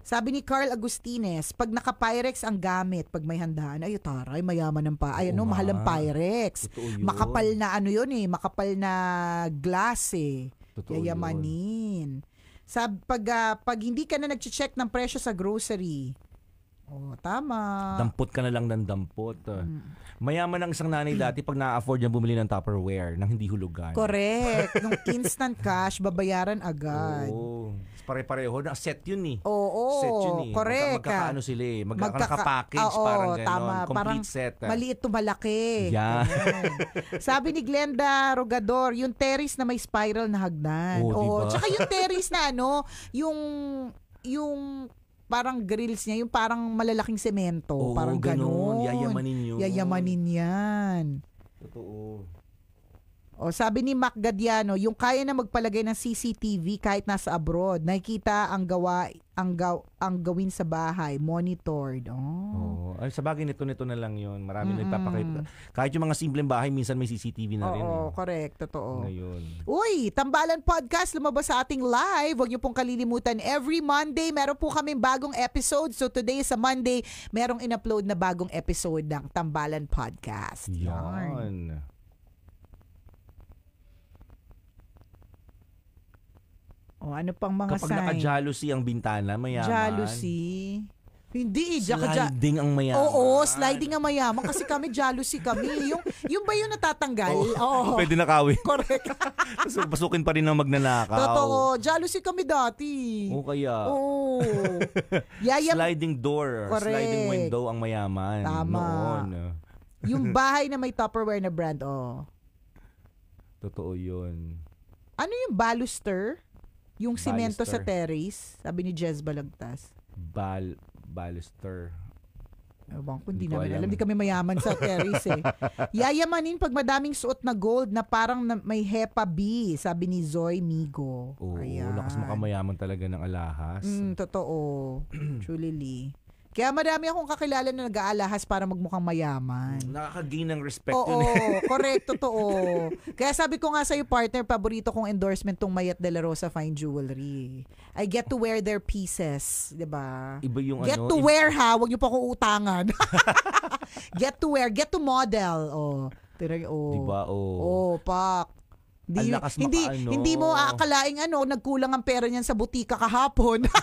[SPEAKER 2] Sabi ni Carl Agustines, pag naka-Pyrex ang gamit, pag may handaan, ay taray, mayaman ng pa. Ay ano, mahal ang Pyrex. Makapal na ano yun eh, makapal na glass eh. Totoo yun sa pag, uh, pag hindi ka na nag-check ng presyo sa grocery, Oh, tama.
[SPEAKER 1] Dampot ka na lang ng dampot. Mm. Mayaman ang isang nanay dati pag na-afford niya bumili ng Tupperware nang hindi hulugan.
[SPEAKER 2] Correct. (laughs) Nung instant cash, babayaran agad.
[SPEAKER 1] Oh pare-pareho na set yun eh.
[SPEAKER 2] Oo, set yun eh. correct. Magka, magkakaano
[SPEAKER 1] sila eh. Magka, Magkaka- nakapackage, oo, parang gano'n. tama. Complete Parang set. eh. Maliit
[SPEAKER 2] to malaki. Yan. Sabi ni Glenda Rogador, yung terrace na may spiral na hagdan. Oh, diba? Oo, Oo, diba? tsaka yung terrace na ano, yung yung parang grills niya, yung parang malalaking semento, Oo, parang ganun. Yayamanin yun. Yayamanin yan. Totoo. O sabi ni Mac Gadiano, yung kaya na magpalagay ng CCTV kahit nasa abroad, nakikita ang gawa ang gaw, ang gawin sa bahay, monitored. Oh.
[SPEAKER 1] oh. Ay sa bagay nito nito na lang 'yon. Marami mm-hmm. nagpapakita. Kahit yung mga simpleng bahay minsan may CCTV na eh. Oo, rin. Oo, eh.
[SPEAKER 2] correct, totoo. Ngayon. Uy, Tambalan Podcast lumabas sa ating live. Huwag niyo pong kalilimutan every Monday meron po kaming bagong episode. So today sa Monday, merong in-upload na bagong episode ng Tambalan Podcast. 'Yon. Yarn. O oh, ano pang mga Kapag sign? naka-jealousy
[SPEAKER 1] ang bintana, mayaman. Jealousy.
[SPEAKER 2] Hindi, eh, jaka,
[SPEAKER 1] Sliding ang mayaman.
[SPEAKER 2] Oo, sliding ang mayaman kasi kami jealousy kami. Yung yung ba yung natatanggal? Oo.
[SPEAKER 1] Pwede nakawin. Correct. Kasi (laughs) Pasukin pa rin ng magnanakaw. Totoo,
[SPEAKER 2] jealousy kami dati. O kaya, Oo. (laughs) Yaya,
[SPEAKER 1] sliding door, Correct. sliding window ang mayaman. Tama. Noon.
[SPEAKER 2] yung bahay na may Tupperware na brand, oh.
[SPEAKER 1] Totoo yun.
[SPEAKER 2] Ano yung baluster? Yung simento sa terrace, sabi ni Jez Balagtas.
[SPEAKER 1] Bal baluster.
[SPEAKER 2] Ewan ko, hindi, hindi namin alam. Hindi kami mayaman sa terrace (laughs) eh. Yayamanin pag madaming suot na gold na parang na, may hepa B, sabi ni Zoy Migo.
[SPEAKER 1] Oo, Ayan. lakas makamayaman talaga ng alahas.
[SPEAKER 2] Mm, totoo. (clears throat) Truly Lee. Kaya marami akong kakilala na nag-aalahas para magmukhang mayaman.
[SPEAKER 1] Nakaka-gain ng respect Oo, yun. Oo, eh. (laughs) correct,
[SPEAKER 2] totoo. Kaya sabi ko nga sa'yo, partner, paborito kong endorsement tong Mayat de la Rosa Fine Jewelry. I get to wear their pieces, di ba? Iba yung get ano. Get to wear ha, wag niyo pa ko utangan. (laughs) get to wear, get to model. Oh, tira, oh. Di ba, oh. Oh, pak. Hindi, hindi, hindi mo aakalaing ano, nagkulang ang pera niyan sa butika kahapon. (laughs)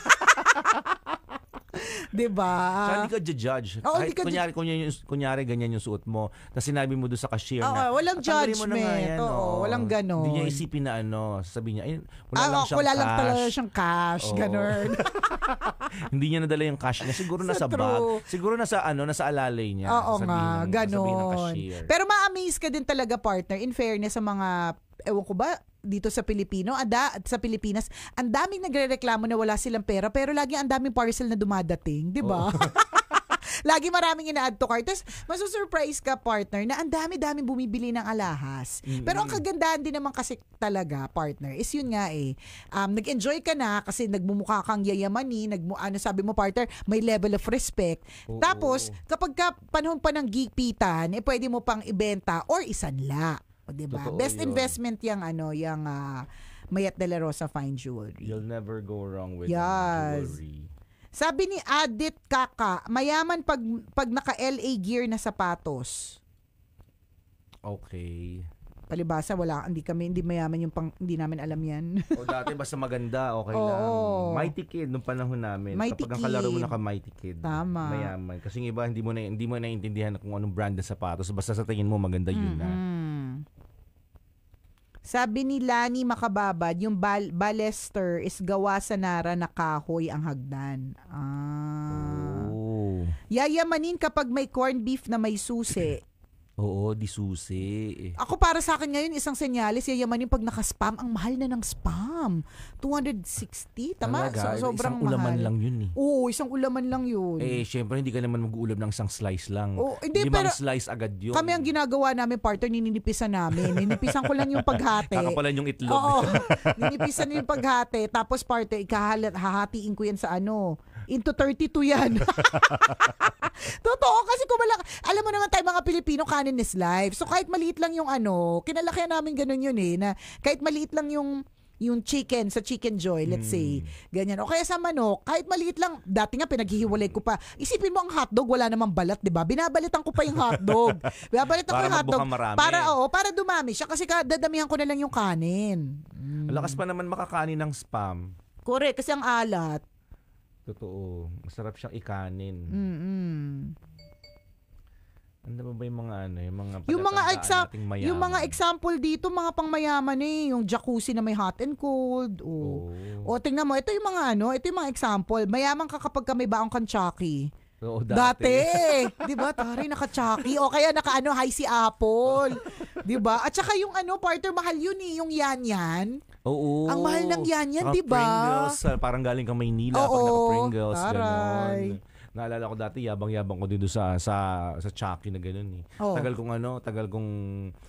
[SPEAKER 2] (laughs) 'Di ba? Saka hindi
[SPEAKER 1] ka judge. Oh, Kahit, ka kunyari, kunyari, yung, kunyari ganyan yung suot mo, Na sinabi mo doon sa cashier oh, na, oh,
[SPEAKER 2] walang judgment. Oo, oh, walang
[SPEAKER 1] ganon. Hindi niya isipin na ano, sabi niya, wala ah, lang oh, siyang wala cash. lang pala siyang
[SPEAKER 2] cash, oh. ganon.
[SPEAKER 1] (laughs) hindi niya nadala yung cash niya. Siguro nasa sa bag. Siguro nasa ano, nasa alalay niya. Oo sabihin
[SPEAKER 2] nga, ganon. Pero ma-amaze ka din talaga, partner, in fairness sa mga, ewan ko ba, dito sa Pilipino, ada, sa Pilipinas, ang daming nagrereklamo na wala silang pera pero lagi ang daming parcel na dumadating, 'di ba? Oh. (laughs) Lagi maraming ina-add to cart. Tapos, masusurprise ka, partner, na ang dami-dami bumibili ng alahas. Mm-hmm. Pero ang kagandahan din naman kasi talaga, partner, is yun nga eh. Um, nag-enjoy ka na kasi nagmumukha kang yayamani, nagmu ano sabi mo, partner, may level of respect. Oo. Tapos, kapag ka panahon pa ng gigpitan, eh pwede mo pang ibenta or isanla. O, diba? Best yun. investment yung ano, yung uh, ah, Mayat de la Rosa Fine Jewelry. You'll never go wrong with yes. jewelry. Sabi ni Adit Kaka, mayaman pag, pag naka-LA gear na sapatos.
[SPEAKER 1] Okay.
[SPEAKER 2] Palibasa, wala, hindi kami, hindi mayaman yung pang, hindi namin alam yan.
[SPEAKER 1] o dati, basta maganda, okay Oo. lang. Mighty Kid, nung panahon namin. Mighty Kapag ang kalaro mo na Mighty Kid,
[SPEAKER 2] Tama. mayaman.
[SPEAKER 1] Kasi yung iba, hindi mo, na, hindi mo naiintindihan kung anong brand ng sapatos. Basta sa tingin mo, maganda yun
[SPEAKER 2] mm-hmm. na. Sabi ni Lani Makababad, yung bal- balester is gawa sa nara na kahoy ang hagdan. Ah. Oh. Yayamanin kapag may corned beef na may susi. Oo, di susi. Ako para sa akin ngayon, isang senyales, yayaman yung pag nakaspam. Ang mahal na ng spam. 260, tama? Talaga, so, sobrang isang mahal. ulaman lang yun eh. Oo, isang ulaman lang yun. Eh,
[SPEAKER 1] syempre, hindi ka naman mag-uulam ng isang slice lang. Oo, hindi, Limang pero slice agad yun. kami
[SPEAKER 2] ang ginagawa namin, partner, ninipisan namin. Ninipisan ko lang yung paghati. (laughs) Kakapalan yung itlog. Oo, (laughs) ninipisan yung paghati. Tapos, partner, hahatiin ko yan sa ano. Into 32 yan. (laughs) Totoo kasi kung malaki, alam mo naman tayo mga Pilipino, kanin is life. So kahit maliit lang yung ano, kinalakihan namin ganun yun eh, na kahit maliit lang yung yung chicken sa Chicken Joy, let's say, hmm. ganyan. O kaya sa manok, kahit maliit lang, dati nga pinaghihiwalay ko pa. Isipin mo ang hotdog, wala namang balat, 'di ba? Binabalitan ko pa yung hotdog. (laughs) Binabalitan ko yung hotdog magmukhang para oo, para dumami siya kasi dadamihan ko na lang yung kanin. Mm. Lakas pa naman
[SPEAKER 1] makakanin ng spam.
[SPEAKER 2] Correct, kasi ang alat.
[SPEAKER 1] Totoo. Masarap siyang ikanin.
[SPEAKER 2] Mm-mm.
[SPEAKER 1] Ano ba, ba yung mga ano, yung mga yung mga exa- yung mga
[SPEAKER 2] example dito, mga pangmayaman eh, yung jacuzzi na may hot and cold. O, oh. o tingnan mo, ito yung mga ano, ito yung mga example. Mayaman ka kapag ka may baong kanchaki. Oo, dati. dati. (laughs) 'Di ba? Tari nakachaki o kaya naka-ano, high si Apple. 'Di ba? At saka yung ano, partner mahal yun eh, yung yan yan. Oo. Ang mahal ng yan yan, di ba?
[SPEAKER 1] Ah, parang galing kang Maynila Oo. pag naka-Pringles. Aray. Ganun. Naalala ko dati, yabang-yabang ko dito sa sa sa Chucky na ganun eh. Oo. Tagal kong ano, tagal kong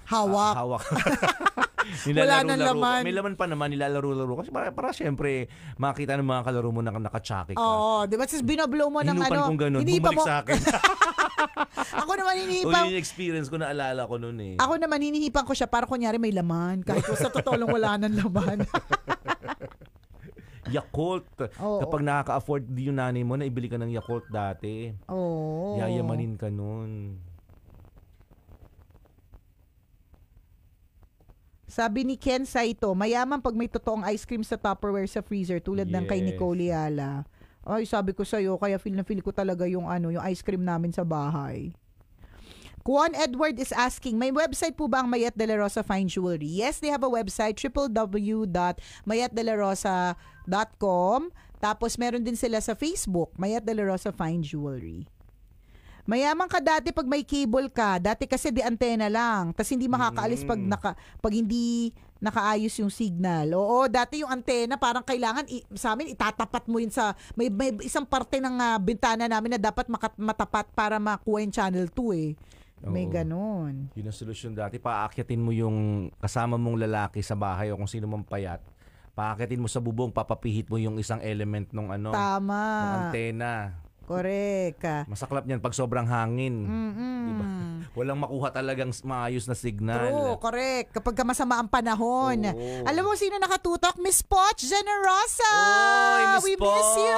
[SPEAKER 1] hawak. Uh, hawak. (laughs) Wala nang laman. May laman pa naman, nilalaro-laro. Kasi para, para syempre, makita ng mga kalaro mo na naka-chucky ka.
[SPEAKER 2] Oo, di ba? Tapos binablow mo ng ano. kong ganun, hindi pa mo... sa akin. (laughs) (laughs) ako naman hinihipang... Uli
[SPEAKER 1] yung experience ko, naalala ko noon eh. Ako
[SPEAKER 2] naman hinihipang ko siya para kunyari may laman. Kahit sa totoo lang wala nang laman.
[SPEAKER 1] (laughs) Yakult. Oh, Kapag oh. nakaka-afford di yung nanay mo, na ibili ka ng Yakult dati. Oo. Oh. Yayamanin ka noon.
[SPEAKER 2] Sabi ni Ken Saito, mayaman pag may totoong ice cream sa Tupperware sa freezer tulad yes. ng kay Nicole Yala. Ay, sabi ko sa'yo, kaya feel na feel ko talaga yung ano, yung ice cream namin sa bahay. Kuan Edward is asking, may website po ba ang Mayet De La Rosa Fine Jewelry? Yes, they have a website, www.mayetdelarosa.com. Tapos meron din sila sa Facebook, Mayet De La Rosa Fine Jewelry. Mayaman ka dati pag may cable ka. Dati kasi di antena lang. Tapos hindi makakaalis pag, mm. naka, pag hindi nakaayos yung signal. Oo, dati yung antena parang kailangan i- sa amin itatapat mo yun sa may, may isang parte ng uh, bintana namin na dapat makat- matapat para makuha yung channel 2 eh. Oo. May ganun. Yun ang
[SPEAKER 1] solusyon dati. Paakyatin mo yung kasama mong lalaki sa bahay o kung sino mang payat. Paakyatin mo sa bubong, papapihit mo yung isang element ng ano, Tama. ng antena. Koreka. Masaklap niyan pag sobrang hangin.
[SPEAKER 2] Mm-hmm. Diba?
[SPEAKER 1] (laughs) Walang makuha talagang maayos
[SPEAKER 2] na signal. True, correct. Kapag masama ang panahon. Oo. Alam mo sino nakatutok? Miss Poch Generosa! Oy, Miss We Poch! miss you!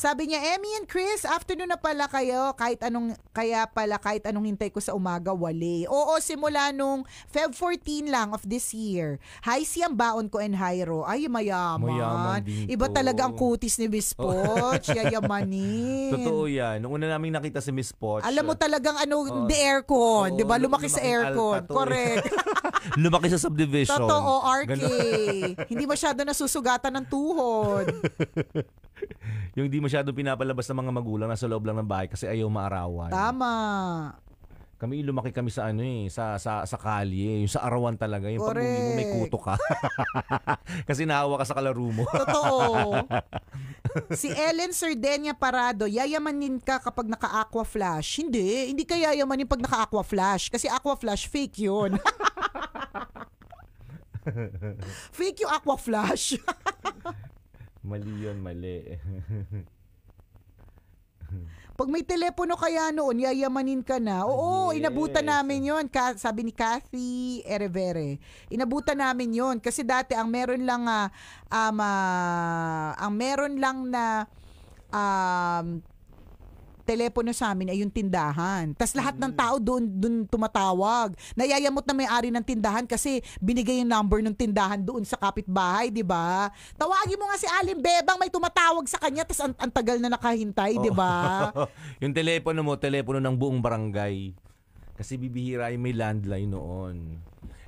[SPEAKER 2] Sabi niya, Emmy and Chris, afternoon na pala kayo. Kahit anong, kaya pala kahit anong hintay ko sa umaga, wali. Oo, simula nung Feb 14 lang of this year. High si ang baon ko and Hiro. Ay, mayaman. mayaman Iba talaga ang kutis ni Miss (laughs) oh. Poch. Yayamanin namin. Totoo
[SPEAKER 1] yan. Nung una namin nakita si Miss Poch. Alam
[SPEAKER 2] mo uh, talagang ano, oh, the aircon. di ba? Lumaki sa aircon. Eh. Correct.
[SPEAKER 1] (laughs) lumaki sa subdivision. Totoo, RK. (laughs)
[SPEAKER 2] hindi masyado nasusugatan ng tuhod.
[SPEAKER 1] (laughs) yung hindi masyado pinapalabas ng mga magulang nasa loob lang ng bahay kasi ayaw maarawan. Tama. Kami lumaki kami sa ano eh, sa sa sa kalye, yung sa arawan talaga, yung pag mo may kuto ka. (laughs) Kasi nahawa ka sa kalaro mo. Totoo.
[SPEAKER 2] (laughs) si Ellen Sardenia Parado, yayamanin ka kapag naka-aqua flash. Hindi, hindi ka yayamanin pag naka-aqua flash. Kasi aqua flash, fake yun. (laughs) fake yung aqua flash.
[SPEAKER 1] mali yun, mali.
[SPEAKER 2] Pag may telepono kaya noon, yayamanin ka na. Oo, yes. inabutan namin yon Ka- sabi ni Kathy Erevere. Inabutan namin yon Kasi dati ang meron lang, uh, um, uh, ang meron lang na um, telepono sa amin ay yung tindahan. Tapos lahat ng tao doon doon tumatawag. Nayayamot na may-ari ng tindahan kasi binigay yung number ng tindahan doon sa kapitbahay, 'di ba? Tawagin mo nga si Aling Bebang, may tumatawag sa kanya tapos ang, ang tagal na nakahintay, oh. 'di ba?
[SPEAKER 1] Oh. (laughs) yung telepono mo, telepono ng buong barangay. Kasi bibihira yung may landline noon.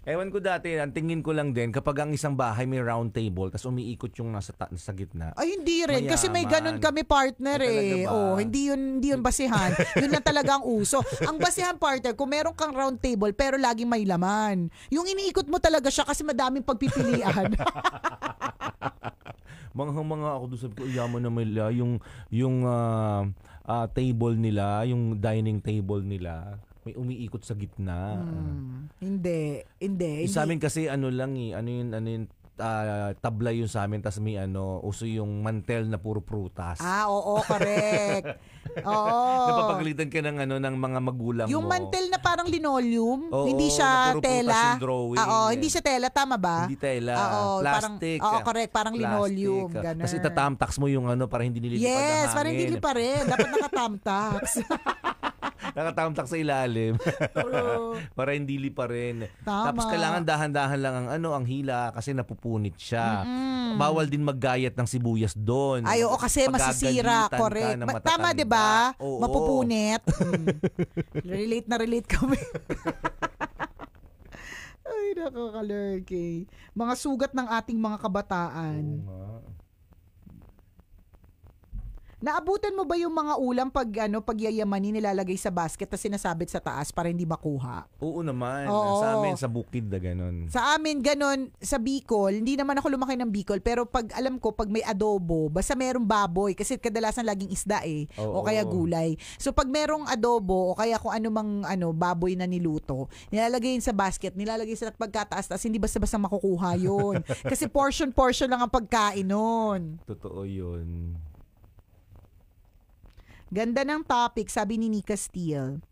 [SPEAKER 1] Ewan ko dati, ang tingin ko lang din, kapag ang isang bahay may round table, tapos umiikot yung nasa, ta- sa gitna.
[SPEAKER 2] Ay, hindi rin. Mayaman. Kasi may ganun kami partner eh. Oh, hindi yun, hindi yun basihan. yun na talaga ang uso. Ang basihan partner, kung meron kang round table, pero laging may laman. Yung iniikot mo talaga siya kasi madaming pagpipilian. (laughs)
[SPEAKER 1] manghang mga ako doon sabi ko, yaman na nila yung, yung uh, uh, table nila, yung dining table nila may umiikot sa gitna.
[SPEAKER 2] Hmm. Hindi, hindi. Sa amin
[SPEAKER 1] kasi ano lang eh, ano yun, ano yun, uh, ah, tabla yun sa amin, tas may ano, uso yung mantel na puro prutas. Ah,
[SPEAKER 2] oo, correct. (laughs) oo. Napapagalitan
[SPEAKER 1] ka ng, ano, ng mga magulang yung mo. Yung mantel
[SPEAKER 2] na parang linoleum, oo, hindi siya tela. Yung drawing, ah, oo, eh. hindi siya tela, tama ba? Hindi
[SPEAKER 1] tela, ah, oo, plastic. Parang, oo, correct, parang plastic, linoleum. Ganun. Tapos itatamtax mo yung ano para hindi nililipad yes, ang hangin. Yes, para hindi lipa
[SPEAKER 2] rin. Dapat nakatamtax. (laughs)
[SPEAKER 1] Nakatamtak sa ilalim. (laughs) Para hindi lipa rin. Tama. Tapos kailangan dahan-dahan lang ang ano, ang hila kasi napupunit siya. Mm-mm. Bawal din maggayat ng sibuyas doon. Ay, oo, kasi masisira. Correct. Ma- tama, di
[SPEAKER 2] ba? Mapupunit. (laughs) Mm. relate na relate kami. (laughs) Ay, nako, kalurky. Mga sugat ng ating mga kabataan. Oo, Naabutan mo ba yung mga ulam pag ano pagyayamanin nilalagay sa basket at sinasabit sa taas para hindi makuha? Oo
[SPEAKER 1] naman. Oo. Sa amin sa bukid da ganun.
[SPEAKER 2] Sa amin ganun sa Bicol, hindi naman ako lumaki ng Bicol pero pag alam ko pag may adobo, basta merong baboy kasi kadalasan laging isda eh Oo. o kaya gulay. So pag merong adobo o kaya kung ano ano baboy na niluto, nilalagay sa basket, nilalagay sa pagkataas tapos hindi basta-basta makukuha yun. (laughs) kasi portion portion lang ang pagkain noon.
[SPEAKER 1] Totoo yun.
[SPEAKER 2] Ganda ng topic, sabi ni Nika Steele.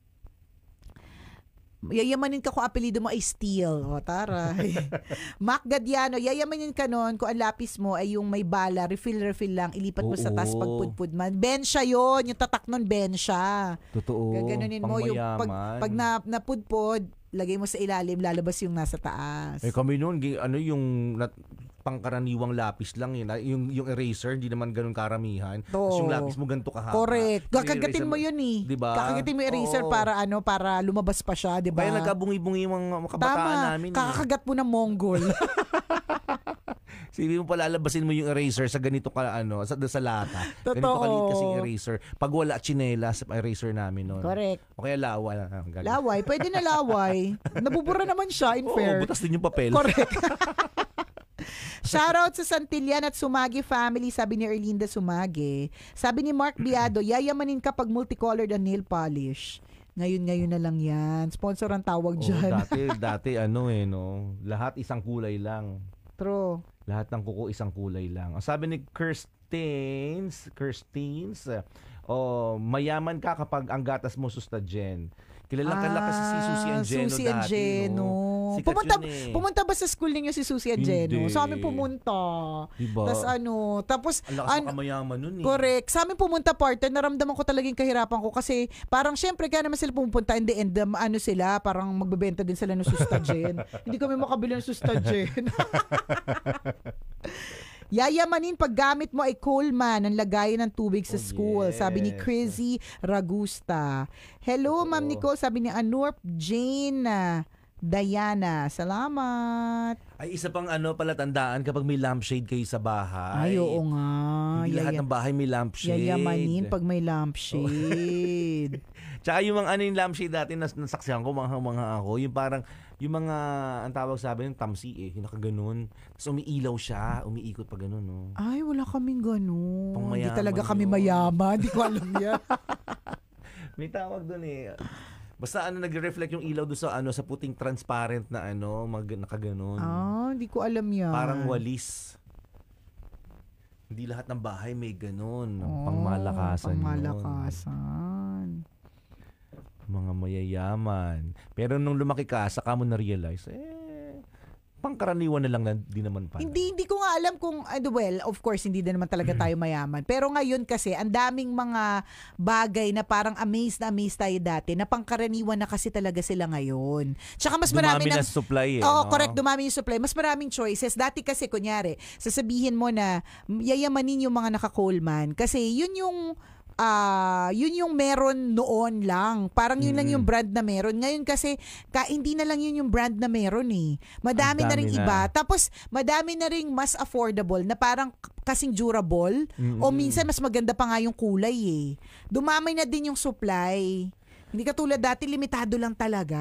[SPEAKER 2] Yayamanin ka kung apelido mo ay Steel. O, taray. (laughs) Mac Gadiano, yayamanin ka nun kung ang lapis mo ay yung may bala, refill-refill lang, ilipat mo Oo. sa tas pagpudpud man. Bensya yon yung tatak nun, bensya. Totoo. Gaganunin mo yung pag, pag na, napudpod, lagay mo sa ilalim, lalabas yung nasa taas. Eh
[SPEAKER 1] kami noon, ano yung nat- pangkaraniwang lapis lang yun. Eh. Yung, yung eraser, hindi naman ganun karamihan. Oh. Tapos yung lapis mo ganito kahaba. Correct. Kakagatin mo yun eh. Diba? Kakagatin mo eraser oh.
[SPEAKER 2] para ano, para lumabas pa siya, diba? ba? Kaya nagkabungi-bungi yung mga kabataan Tama. namin. Eh. Kakagat mo ng Mongol.
[SPEAKER 1] (laughs) Sabi mo pala alabasin mo yung eraser sa ganito ka ano, sa, sa lata. Totoo. Ganito kalit kasi eraser. Pag wala tsinela sa eraser namin noon. Correct. O kaya lawa na ah, lang. Laway,
[SPEAKER 2] pwede na laway. (laughs) Nabubura naman siya in Oo, fair. Oo, butas
[SPEAKER 1] din yung papel. Correct. (laughs)
[SPEAKER 2] (laughs) Shoutout sa Santillan at Sumagi family, sabi ni Erlinda Sumagi. Sabi ni Mark Biado, yayamanin ka pag multicolored ang nail polish. Ngayon-ngayon na lang yan. Sponsor ang tawag Oo, dyan. dati,
[SPEAKER 1] (laughs) dati ano eh, no? Lahat isang kulay lang. True. Lahat ng kuko isang kulay lang. Ang sabi ni Kirstins, Kirstins, oh, mayaman ka kapag ang gatas mo sustadyen. Kilala ah, ka kasi si Susie ah, and Geno Susie and dati,
[SPEAKER 2] Geno. No? pumunta, eh. pumunta ba sa school ninyo si Susie at Geno? Sa amin pumunta. Diba? Tapos ano, tapos... Ang an, kamayaman nun eh. Correct. Sa amin pumunta partner, naramdaman ko talagang kahirapan ko kasi parang syempre kaya naman sila pumunta in the end, um, ano sila, parang magbebenta din sila ng sustagen. (laughs) Hindi kami makabili ng sustagen. (laughs) Yayamanin pag gamit mo ay Coleman ang lagayan ng tubig sa oh, school. Yes. Sabi ni Crazy Ragusta. Hello, Ma'am Nico. Sabi ni Anurp Jane. Ah, Diana. Salamat.
[SPEAKER 1] Ay, isa pang ano pala tandaan kapag may lampshade kayo sa bahay. Ay, oo
[SPEAKER 2] nga. Yaya, lahat ng bahay may
[SPEAKER 1] lampshade. Yayamanin pag
[SPEAKER 2] may lampshade.
[SPEAKER 1] (laughs) Tsaka yung mga ano yung lampshade dati na nasaksihan ko, mga mga ako, yung parang yung mga, ang tawag sa ng yung tamsi eh, yung nakaganon. Tapos umiilaw siya, umiikot pa ganoon, no?
[SPEAKER 2] Ay, wala kaming ganoon.
[SPEAKER 1] Pang Hindi talaga kami
[SPEAKER 2] yun. mayaman, hindi ko alam (laughs) yan. May tawag doon eh.
[SPEAKER 1] Basta ano nagre-reflect yung ilaw doon sa ano sa puting transparent na ano, mag nakaganoon.
[SPEAKER 2] Ah, hindi ko alam 'yan. Parang
[SPEAKER 1] walis. Hindi lahat ng bahay may ganoon, oh, pangmalakasan. Pangmalakasan. Yun mga mayayaman. Pero nung lumaki ka, saka mo na-realize,
[SPEAKER 2] eh,
[SPEAKER 1] pangkaraniwan na lang na di naman pa.
[SPEAKER 2] Hindi, hindi ko nga alam kung, ano, well, of course, hindi na naman talaga tayo mayaman. Pero ngayon kasi, ang daming mga bagay na parang amazed na amazed tayo dati, na pangkaraniwan na kasi talaga sila ngayon. Tsaka mas marami Dumami na, ng- supply eh. Oo, no? correct. Dumami yung supply. Mas maraming choices. Dati kasi, kunyari, sasabihin mo na yayamanin yung mga naka-coalman. Kasi yun yung uh, yun yung meron noon lang. Parang yun mm. lang yung brand na meron. Ngayon kasi, ka, hindi na lang yun yung brand na meron eh. Madami na rin na. iba. Tapos, madami na rin mas affordable na parang kasing durable mm-hmm. o minsan mas maganda pa nga yung kulay eh. Dumamay na din yung supply. Hindi katulad dati, limitado lang talaga.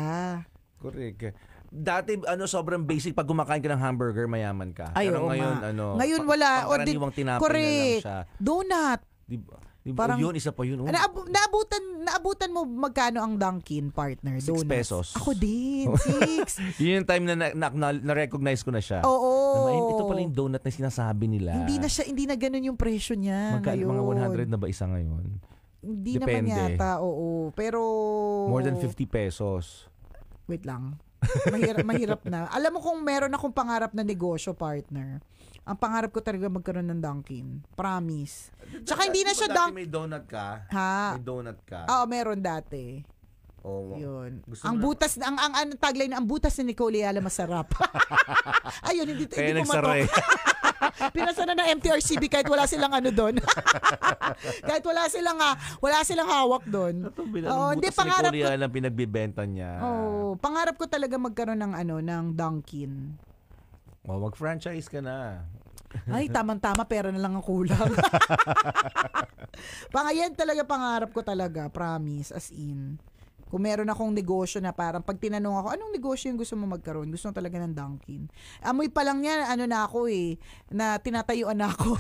[SPEAKER 1] Correct dati ano sobrang basic pag kumakain ka ng hamburger mayaman ka. Ay, Pero ngayon ma. ano Ngayon wala o di- tinapay correct. na lang siya.
[SPEAKER 2] Donut. Di
[SPEAKER 1] ba? Parang, yun, isa pa yun. Oh. Naab-
[SPEAKER 2] naabutan, naabutan mo magkano ang Dunkin partner? Six donuts. pesos. Ako din, (laughs)
[SPEAKER 1] six. yun yung time na na-recognize na, na, ko na siya. Oo. Na, ito pala yung donut na sinasabi nila. Hindi na
[SPEAKER 2] siya, hindi na ganun yung presyo niya Magka,
[SPEAKER 1] ngayon. Mga 100 na ba isa ngayon?
[SPEAKER 2] Hindi Depende. naman yata, oo. Pero... More than 50
[SPEAKER 1] pesos.
[SPEAKER 2] Wait lang. mahirap, mahirap na. Alam mo kung meron akong pangarap na negosyo partner, ang pangarap ko talaga magkaroon ng Dunkin. Promise. Tsaka hindi na siya Dunkin.
[SPEAKER 1] May donut ka. Ha?
[SPEAKER 2] May donut ka. Oo, meron dati. Oo. Oh, Yun. ang butas, na, ang, ang, ang tagline, ang butas ni Nicole Yala masarap. (laughs) Ayun, hindi, Kaya hindi nagsaray. (laughs) Pinasana na MTRCB kahit wala silang ano doon. (laughs) kahit wala silang uh, wala silang hawak doon. Oh, hindi pangarap ko.
[SPEAKER 1] Ang pinagbebenta niya.
[SPEAKER 2] oh, pangarap ko talaga magkaroon ng ano ng Dunkin. Oh, mag-franchise ka na. Ay, tamang-tama, pera na lang ang kulang. Baka (laughs) talaga pangarap ko talaga, promise, as in. Kung meron akong negosyo na parang pag tinanong ako, anong negosyo yung gusto mo magkaroon? Gusto mo talaga ng Dunkin. Amoy pa lang niya, ano na ako eh, na tinatayuan na ako.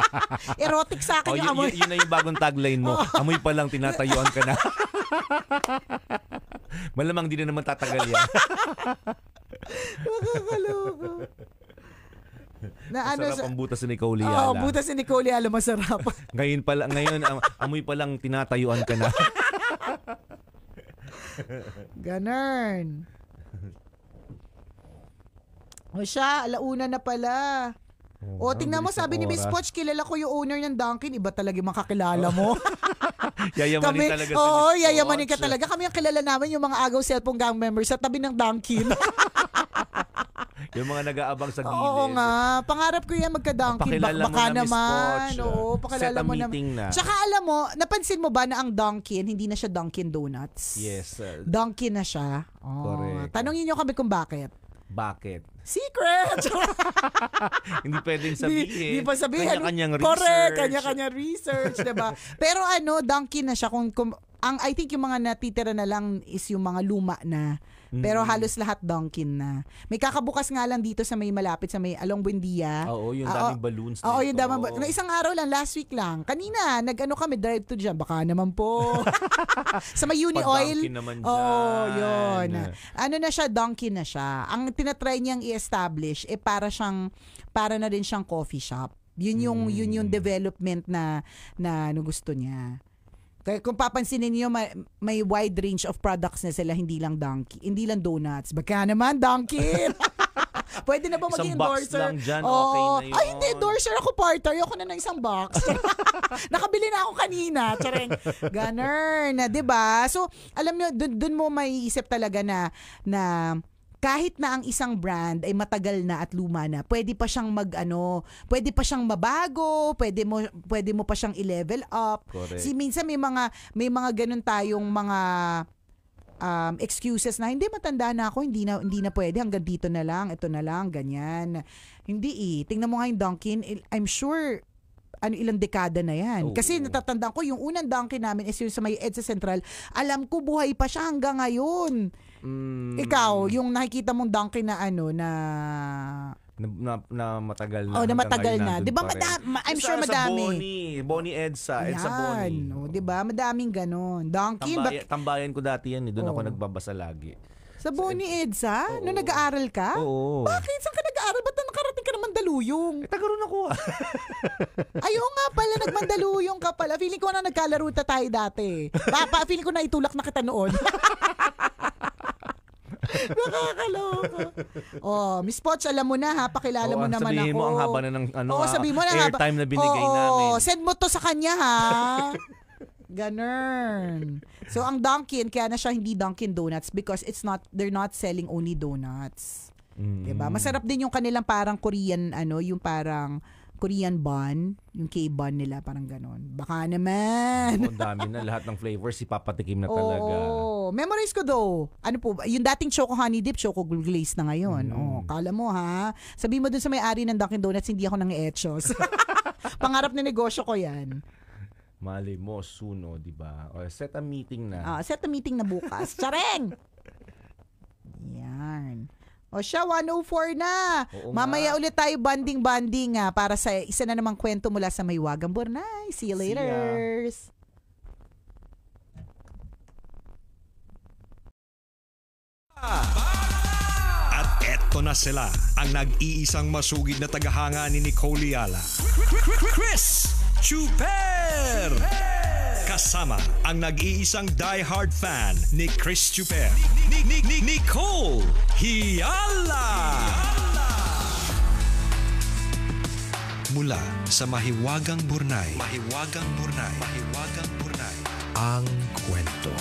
[SPEAKER 2] (laughs) Erotic sa akin oh, yung amoy. yun
[SPEAKER 1] na yung bagong tagline mo. Oh. (laughs) Amoy pa lang, tinatayuan ka na. Malamang di na naman tatagal yan.
[SPEAKER 2] Nakakaloka. Na ano masarap sa, ang
[SPEAKER 1] butas ni Nicole Yala. Oo, oh, butas
[SPEAKER 2] ni Nicole Yala masarap.
[SPEAKER 1] (laughs) ngayon pa lang ngayon amoy pa lang tinatayuan ka na.
[SPEAKER 2] (laughs) Ganern. O siya, alauna na pala. Oh, o, tingnan mo, sabi ni Miss Poch, kilala ko yung owner ng Dunkin. Iba talaga yung makakilala mo. Oh.
[SPEAKER 1] (laughs) yayamanin kami, talaga. Oo, oh, yayamanin ka talaga.
[SPEAKER 2] Kami ang kilala namin yung mga agaw cellphone gang members sa tabi ng Dunkin
[SPEAKER 1] yung mga nag-aabang sa gilid. Oo nga.
[SPEAKER 2] Pangarap ko yan magka-donkey back. Pakilala mo na, Miss naman. Poch. Oo, pakilala mo na. na. Tsaka alam mo, napansin mo ba na ang Dunkin, hindi na siya Dunkin Donuts? Yes. sir. Dunkin na siya. Oh. Correct. Tanongin nyo kami kung bakit. Bakit? Secret!
[SPEAKER 1] (laughs) Hindi pwedeng sabihin. Hindi pa sabihin. Kanya-kanyang research. Correct, kanya-kanya research, 'di ba?
[SPEAKER 2] (laughs) Pero ano, donkey na siya kung, kung ang I think yung mga natitira na lang is yung mga luma na pero mm-hmm. halos lahat Dunkin na. May kakabukas nga lang dito sa may malapit sa may Along Buendia. Oo, yung ah, daming
[SPEAKER 1] balloons na Oo, yung
[SPEAKER 2] ito. damang na isang araw lang last week lang. Kanina nag-ano kami drive to dyan. Baka naman po. (laughs) sa may Uni Oil. Pagdunkin naman Oo, oh, yun. Ano na siya, Dunkin na siya. Ang tinatry niyang i-establish, eh para siyang, para na rin siyang coffee shop. Yun yung, yun yung mm. development na, na ano gusto niya. Kaya kung papansinin niyo may, may wide range of products na sila, hindi lang donkey, hindi lang donuts. Baka naman donkey. (laughs) Pwede na ba maging isang endorser? Isang box lang dyan, Oo. okay na yun. Ay, hindi, endorser ako partner. Ayoko na ng isang box. (laughs) Nakabili na ako kanina. Tsareng. Ganern, na, 'di ba? So, alam niyo, dun, dun mo maiisip talaga na na kahit na ang isang brand ay matagal na at luma na, pwede pa siyang magano, pwede pa siyang mabago, pwede mo pwede mo pa siyang i-level up. Correct. Si minsan may mga may mga ganun tayong mga um, excuses na hindi matanda na ako, hindi na hindi na pwede hanggang dito na lang, ito na lang, ganyan. Hindi eh. Tingnan mo nga yung Dunkin, eh, I'm sure ano ilang dekada na yan. Oh. Kasi natatandaan ko, yung unang donkey namin is yung sa may EDSA Central. Alam ko, buhay pa siya hanggang ngayon. Mm. Ikaw, yung nakikita mong donkey na ano, na
[SPEAKER 1] na, na, na matagal na. Oh, na matagal na. 'Di ba? Mada- ma- I'm sure madami. Sa Boni. Boni Edsa, Ayan. Edsa Boni.
[SPEAKER 2] Oh, 'di ba? Madaming ganun. Donkey, Tambay, bak-
[SPEAKER 1] tambayan ko dati 'yan, eh. doon oh. ako nagbabasa lagi.
[SPEAKER 2] Sa Boni Edsa? Oo. Nung nag-aaral ka? Oo. Bakit? Saan ka nag-aaral? Ba't Mandaluyong. Eh, taga ako ah. (laughs) Ayaw nga pala, nagmandaluyong ka pala. Feeling ko na nagkalaro ta tayo dati. Papa, feeling ko na itulak na kita noon. (laughs) Nakakaloka. Oh, Miss Potts, alam mo na ha, pakilala Oo, mo ang naman sabihin ako. mo ang haba na ng
[SPEAKER 1] ano, Oo, ah, mo na haba. na binigay oh, namin.
[SPEAKER 2] send mo to sa kanya ha. Ganern. So ang Dunkin, kaya na siya hindi Dunkin Donuts because it's not they're not selling only donuts. Mm-hmm. 'Di ba? Masarap din yung kanilang parang Korean ano, yung parang Korean bun, yung K-bun nila, parang ganun. Baka naman. Ang
[SPEAKER 1] dami na lahat ng flavors, ipapatikim na talaga.
[SPEAKER 2] oh, memorize ko though. Ano po, yung dating choco honey dip, choco glaze na ngayon. Mm. Oh, kala mo ha. Sabi mo dun sa may-ari ng Dunkin Donuts, hindi ako nang etchos. (laughs) Pangarap na negosyo ko yan.
[SPEAKER 1] Mali mo, suno, di ba? O, set a meeting na.
[SPEAKER 2] Ah, set a meeting na bukas. Tsareng! Yan. O siya, 104 na. Oo Mamaya nga. ulit tayo banding-banding nga ah, para sa isa na namang kwento mula sa Maywagang Burnay. See you later.
[SPEAKER 1] At eto na sila, ang nag-iisang masugid na tagahanga ni Nicole Yala. Chris
[SPEAKER 2] Chuper!
[SPEAKER 1] Chuper! Kasama ang nag-iisang die-hard fan ni Chris Chuper. Nicole Hiala! Mula sa Mahiwagang Burnay. Mahiwagang Burnay. Mahiwagang Burnay. Ang kwento.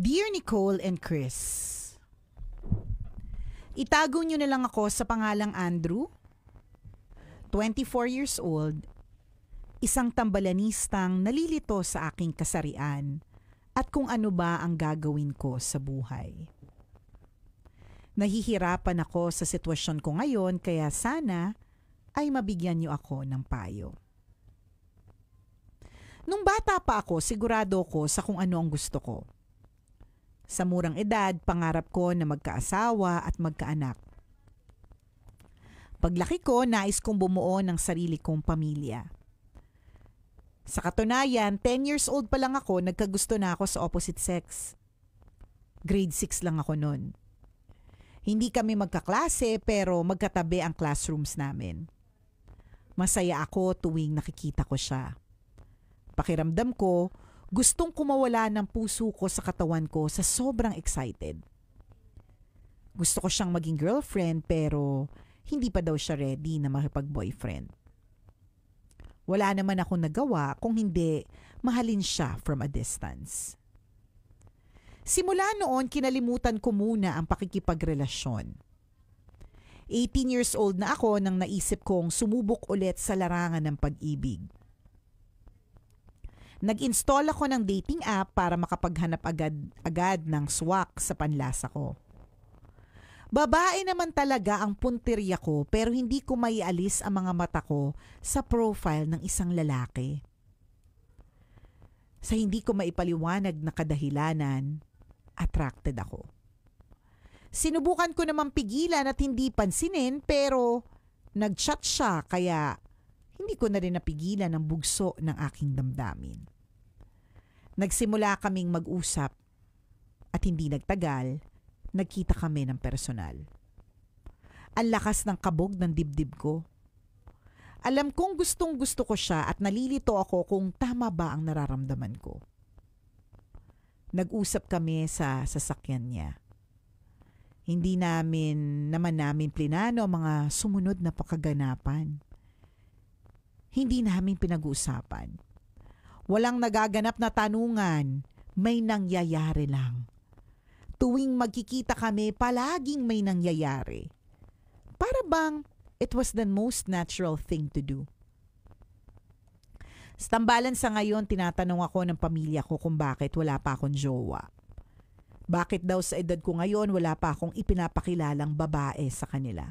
[SPEAKER 2] Dear Nicole and Chris, itago nyo na lang ako sa pangalang Andrew, 24 years old, isang tambalanistang nalilito sa aking kasarian at kung ano ba ang gagawin ko sa buhay. Nahihirapan ako sa sitwasyon ko ngayon kaya sana ay mabigyan niyo ako ng payo. Nung bata pa ako, sigurado ko sa kung ano ang gusto ko sa murang edad, pangarap ko na magkaasawa at magkaanak. Paglaki ko, nais kong bumuo ng sarili kong pamilya. Sa katunayan, 10 years old pa lang ako, nagkagusto na ako sa opposite sex. Grade 6 lang ako noon. Hindi kami magkaklase pero magkatabi ang classrooms namin. Masaya ako tuwing nakikita ko siya. Pakiramdam ko, Gustong kumawala ng puso ko sa katawan ko sa sobrang excited. Gusto ko siyang maging girlfriend pero hindi pa daw siya ready na makipag-boyfriend. Wala naman ako nagawa kung hindi mahalin siya from a distance. Simula noon, kinalimutan ko muna ang pakikipagrelasyon. 18 years old na ako nang naisip kong sumubok ulit sa larangan ng pag-ibig. Nag-install ako ng dating app para makapaghanap agad-agad ng swak sa panlasa ko. Babae naman talaga ang punteriya ko pero hindi ko maialis ang mga mata ko sa profile ng isang lalaki. Sa hindi ko maipaliwanag na kadahilanan, attracted ako. Sinubukan ko namang pigilan at hindi pansinin pero nagchat siya kaya hindi ko na rin napigilan ang bugso ng aking damdamin. Nagsimula kaming mag-usap at hindi nagtagal, nagkita kami ng personal. Ang lakas ng kabog ng dibdib ko. Alam kong gustong gusto ko siya at nalilito ako kung tama ba ang nararamdaman ko. Nag-usap kami sa sasakyan niya. Hindi namin naman namin plinano ang mga sumunod na pakaganapan. Hindi namin pinag-uusapan Walang nagaganap na tanungan, may nangyayari lang. Tuwing magkikita kami, palaging may nangyayari. Para bang it was the most natural thing to do. Sa tambalan sa ngayon, tinatanong ako ng pamilya ko kung bakit wala pa akong jowa. Bakit daw sa edad ko ngayon wala pa akong ipinapakilalang babae sa kanila?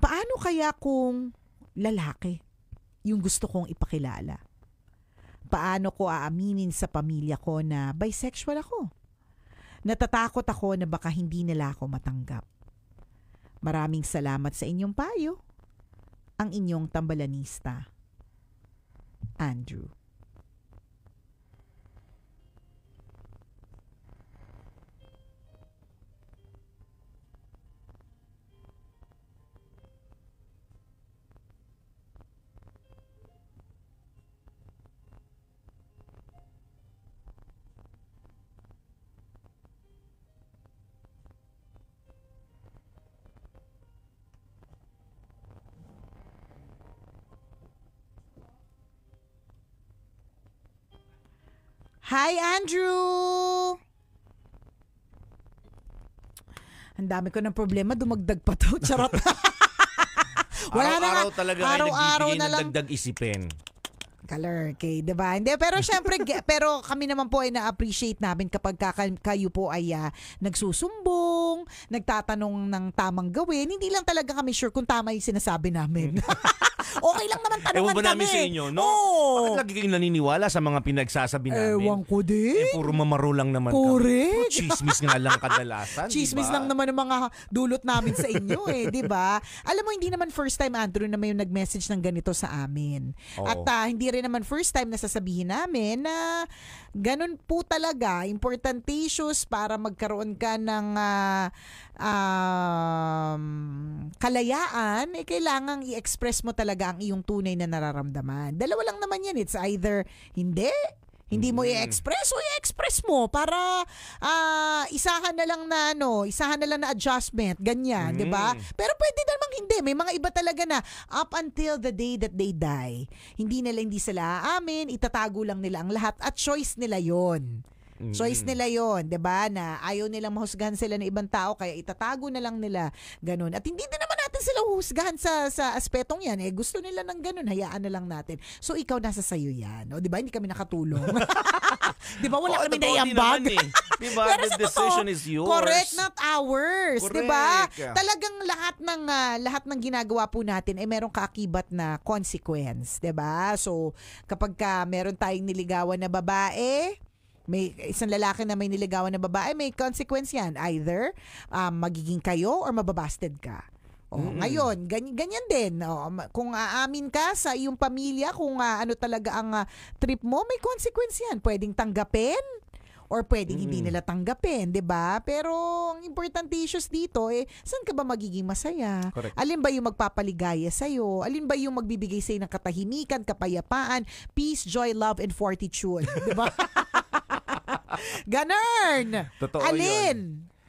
[SPEAKER 2] Paano kaya kung lalaki yung gusto kong ipakilala? paano ko aaminin sa pamilya ko na bisexual ako. Natatakot ako na baka hindi nila ako matanggap. Maraming salamat sa inyong payo. Ang inyong tambalanista, Andrew. Hi, Andrew! Ang dami ko ng problema, dumagdag pa to. (laughs) Charot. (laughs) Wala araw-araw talaga araw-araw na lang.
[SPEAKER 1] dagdag isipin
[SPEAKER 2] color, okay, 'di ba? Hindi pero syempre (laughs) pero kami naman po ay na-appreciate namin kapag kayo po ay uh, nagsusumbong, nagtatanong ng tamang gawin. Hindi lang talaga kami sure kung tama 'yung sinasabi namin. Hmm.
[SPEAKER 1] Okay lang naman tanungan Ewan ba namin kami. sa inyo, no? Oo. Bakit lagi kayong naniniwala sa mga pinagsasabi namin? Ewan ko din. Eh, puro mamaro lang naman Correct. kami. Chismis nga lang kadalasan. Chismis diba? lang
[SPEAKER 2] naman ng mga dulot namin sa inyo eh, di ba? Alam mo, hindi naman first time, Andrew, na may nag-message ng ganito sa amin. Oo. At uh, hindi rin naman first time na sasabihin namin na ganun po talaga, importantacious para magkaroon ka ng uh, um, kalayaan, eh, kailangang i-express mo talaga talaga ang iyong tunay na nararamdaman. Dalawa lang naman yan. It's either hindi, hindi mo mm-hmm. i-express o i-express mo para uh, isahan na lang na ano, isahan na lang na adjustment, ganyan, mm. 'di ba? Mm. Pero pwede namang hindi, may mga iba talaga na up until the day that they die. Hindi nila hindi sila aamin, itatago lang nila ang lahat at choice nila 'yon. Mm-hmm. Choice nila yon, 'di ba? Na ayaw nilang mahusgahan sila ng ibang tao kaya itatago na lang nila ganun. At hindi din naman natin sila husgahan sa sa aspetong 'yan. Eh gusto nila ng ganun, hayaan na lang natin. So ikaw nasa sayo 'yan. 'no? 'di ba? Hindi kami nakatulong. (laughs) 'Di ba? Wala oh, kami naiambag. Eh. 'Di ba? (laughs) The decision totoo, is yours. Correct, not ours, 'di ba? Talagang lahat ng uh, lahat ng ginagawa po natin ay eh, merong kaakibat na consequence, 'di ba? So kapag ka meron tayong niligawan na babae, may isang lalaki na may niligawan na babae, may consequence yan. Either um, magiging kayo or mababasted ka. Oh, mm-hmm. ngayon, ganyan, ganyan din. Oh, kung aamin ka sa iyong pamilya, kung uh, ano talaga ang uh, trip mo, may consequence yan. Pwedeng tanggapin or pwedeng mm-hmm. hindi nila tanggapin, 'di ba? Pero ang important issues dito eh, saan ka ba magiging masaya? Correct. Alin ba 'yung magpapaligaya sa iyo? Alin ba 'yung magbibigay sa ng katahimikan, kapayapaan, peace, joy, love and fortitude, 'di ba? (laughs) (laughs) Ganern! Totoo Alin?
[SPEAKER 1] Yun.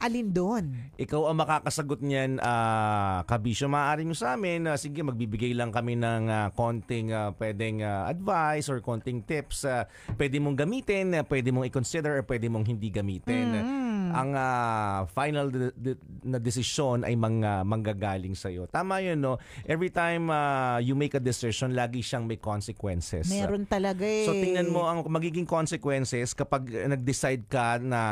[SPEAKER 1] Alin doon? Ikaw ang makakasagot niyan, uh, Kabisyo. Maaari nyo sa amin, uh, sige, magbibigay lang kami ng uh, konting uh, pwedeng uh, advice or konting tips. Uh, pwede mong gamitin, uh, pwede mong i-consider, or pwede mong hindi gamitin. Mm-hmm. Mm. ang uh, final de- de- na desisyon ay mga manggagaling sa iyo. Tama 'yun, no? Every time uh, you make a decision, lagi siyang may consequences. Meron
[SPEAKER 2] talaga eh. So tingnan mo
[SPEAKER 1] ang magiging consequences kapag nag-decide ka na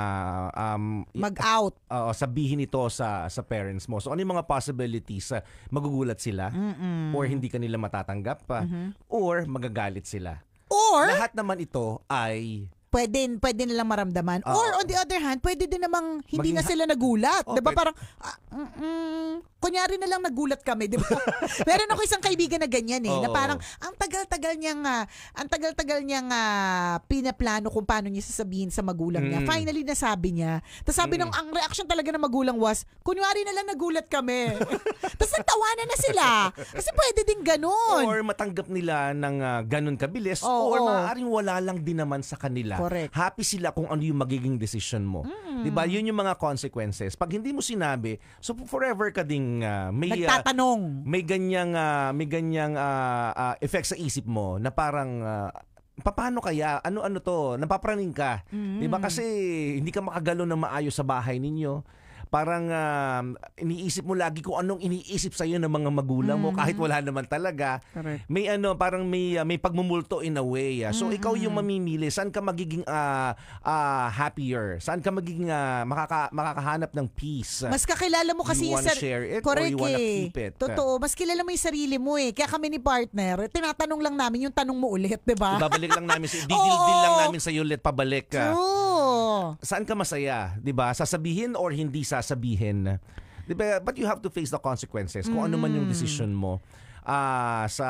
[SPEAKER 1] um, mag-out. Uh, sabihin ito sa sa parents mo. So ano yung mga possibilities? Uh, magugulat sila Mm-mm. or hindi kanila matatanggap pa mm-hmm. or magagalit sila. Or lahat
[SPEAKER 2] naman ito ay pwede, pwede nilang maramdaman. Oo. Ah, or on the other hand, pwede din namang hindi Maging na sila nagulat. Oh, 'Di Parang ah, mm, kunyari na lang nagulat kami, Diba? ba? (laughs) Meron ako isang kaibigan na ganyan eh, na parang ang tagal-tagal niyang ah, ang tagal-tagal niyang ah, pinaplano kung paano niya sasabihin sa magulang niya. Hmm. Finally nasabi niya. Tapos sabi hmm. ng ang reaction talaga ng magulang was, kunwari na lang nagulat kami. (laughs) Tapos nagtawanan na sila. Kasi pwede din ganun. Or
[SPEAKER 1] matanggap nila ng ah, ganun kabilis Oo. or maaaring wala lang din naman sa kanila Correct. Happy sila kung ano yung magiging decision mo. Mm. 'Di ba? Yun yung mga consequences. Pag hindi mo sinabi, so forever ka ding uh, may ah, nagtatanong. Uh, may ganyang uh, may ganyang uh, uh, effect sa isip mo na parang uh, paano kaya ano-ano to napapraning ka mm. 'di ba kasi hindi ka makagalo na maayos sa bahay ninyo parang uh, iniisip mo lagi kung anong iniisip sa iyo ng mga magulang mm-hmm. mo kahit mm. wala naman talaga. Correct. May ano, parang may uh, may pagmumulto in a way. Uh. So mm-hmm. ikaw yung mamimili saan ka magiging uh, uh, happier? Saan ka magiging uh, makaka makakahanap ng peace? Mas kakilala mo kasi yung sarili mo. share correct, or you eh. keep it? Totoo,
[SPEAKER 2] mas kilala mo yung sarili mo eh. Kaya kami ni partner, tinatanong lang namin yung tanong mo ulit, 'di ba? Ibabalik
[SPEAKER 1] lang namin si (laughs) didil-dil lang namin sa iyo ulit pabalik. Uh. True saan ka masaya, 'di ba? Sasabihin or hindi sasabihin. 'Di ba? But you have to face the consequences kung ano man yung hmm. decision mo uh, sa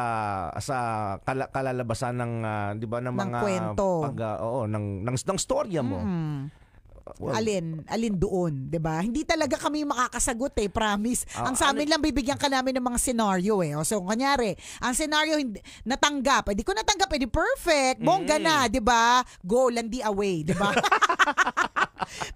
[SPEAKER 1] sa kal- kalalabasan ng uh, 'di ba ng, ng mga kwento. pag uh, oo ng ng, ng storya mo. Mm. Well, alin,
[SPEAKER 2] alin doon, 'di ba? Hindi talaga kami makakasagot eh, promise. Uh, ang ah, sa ano amin lang bibigyan ka namin ng mga scenario eh. O, so kunyari, ang scenario hindi natanggap, edi eh, ko natanggap, edi eh, perfect, bongga mm. na, 'di ba? Go landi away, 'di ba? (laughs)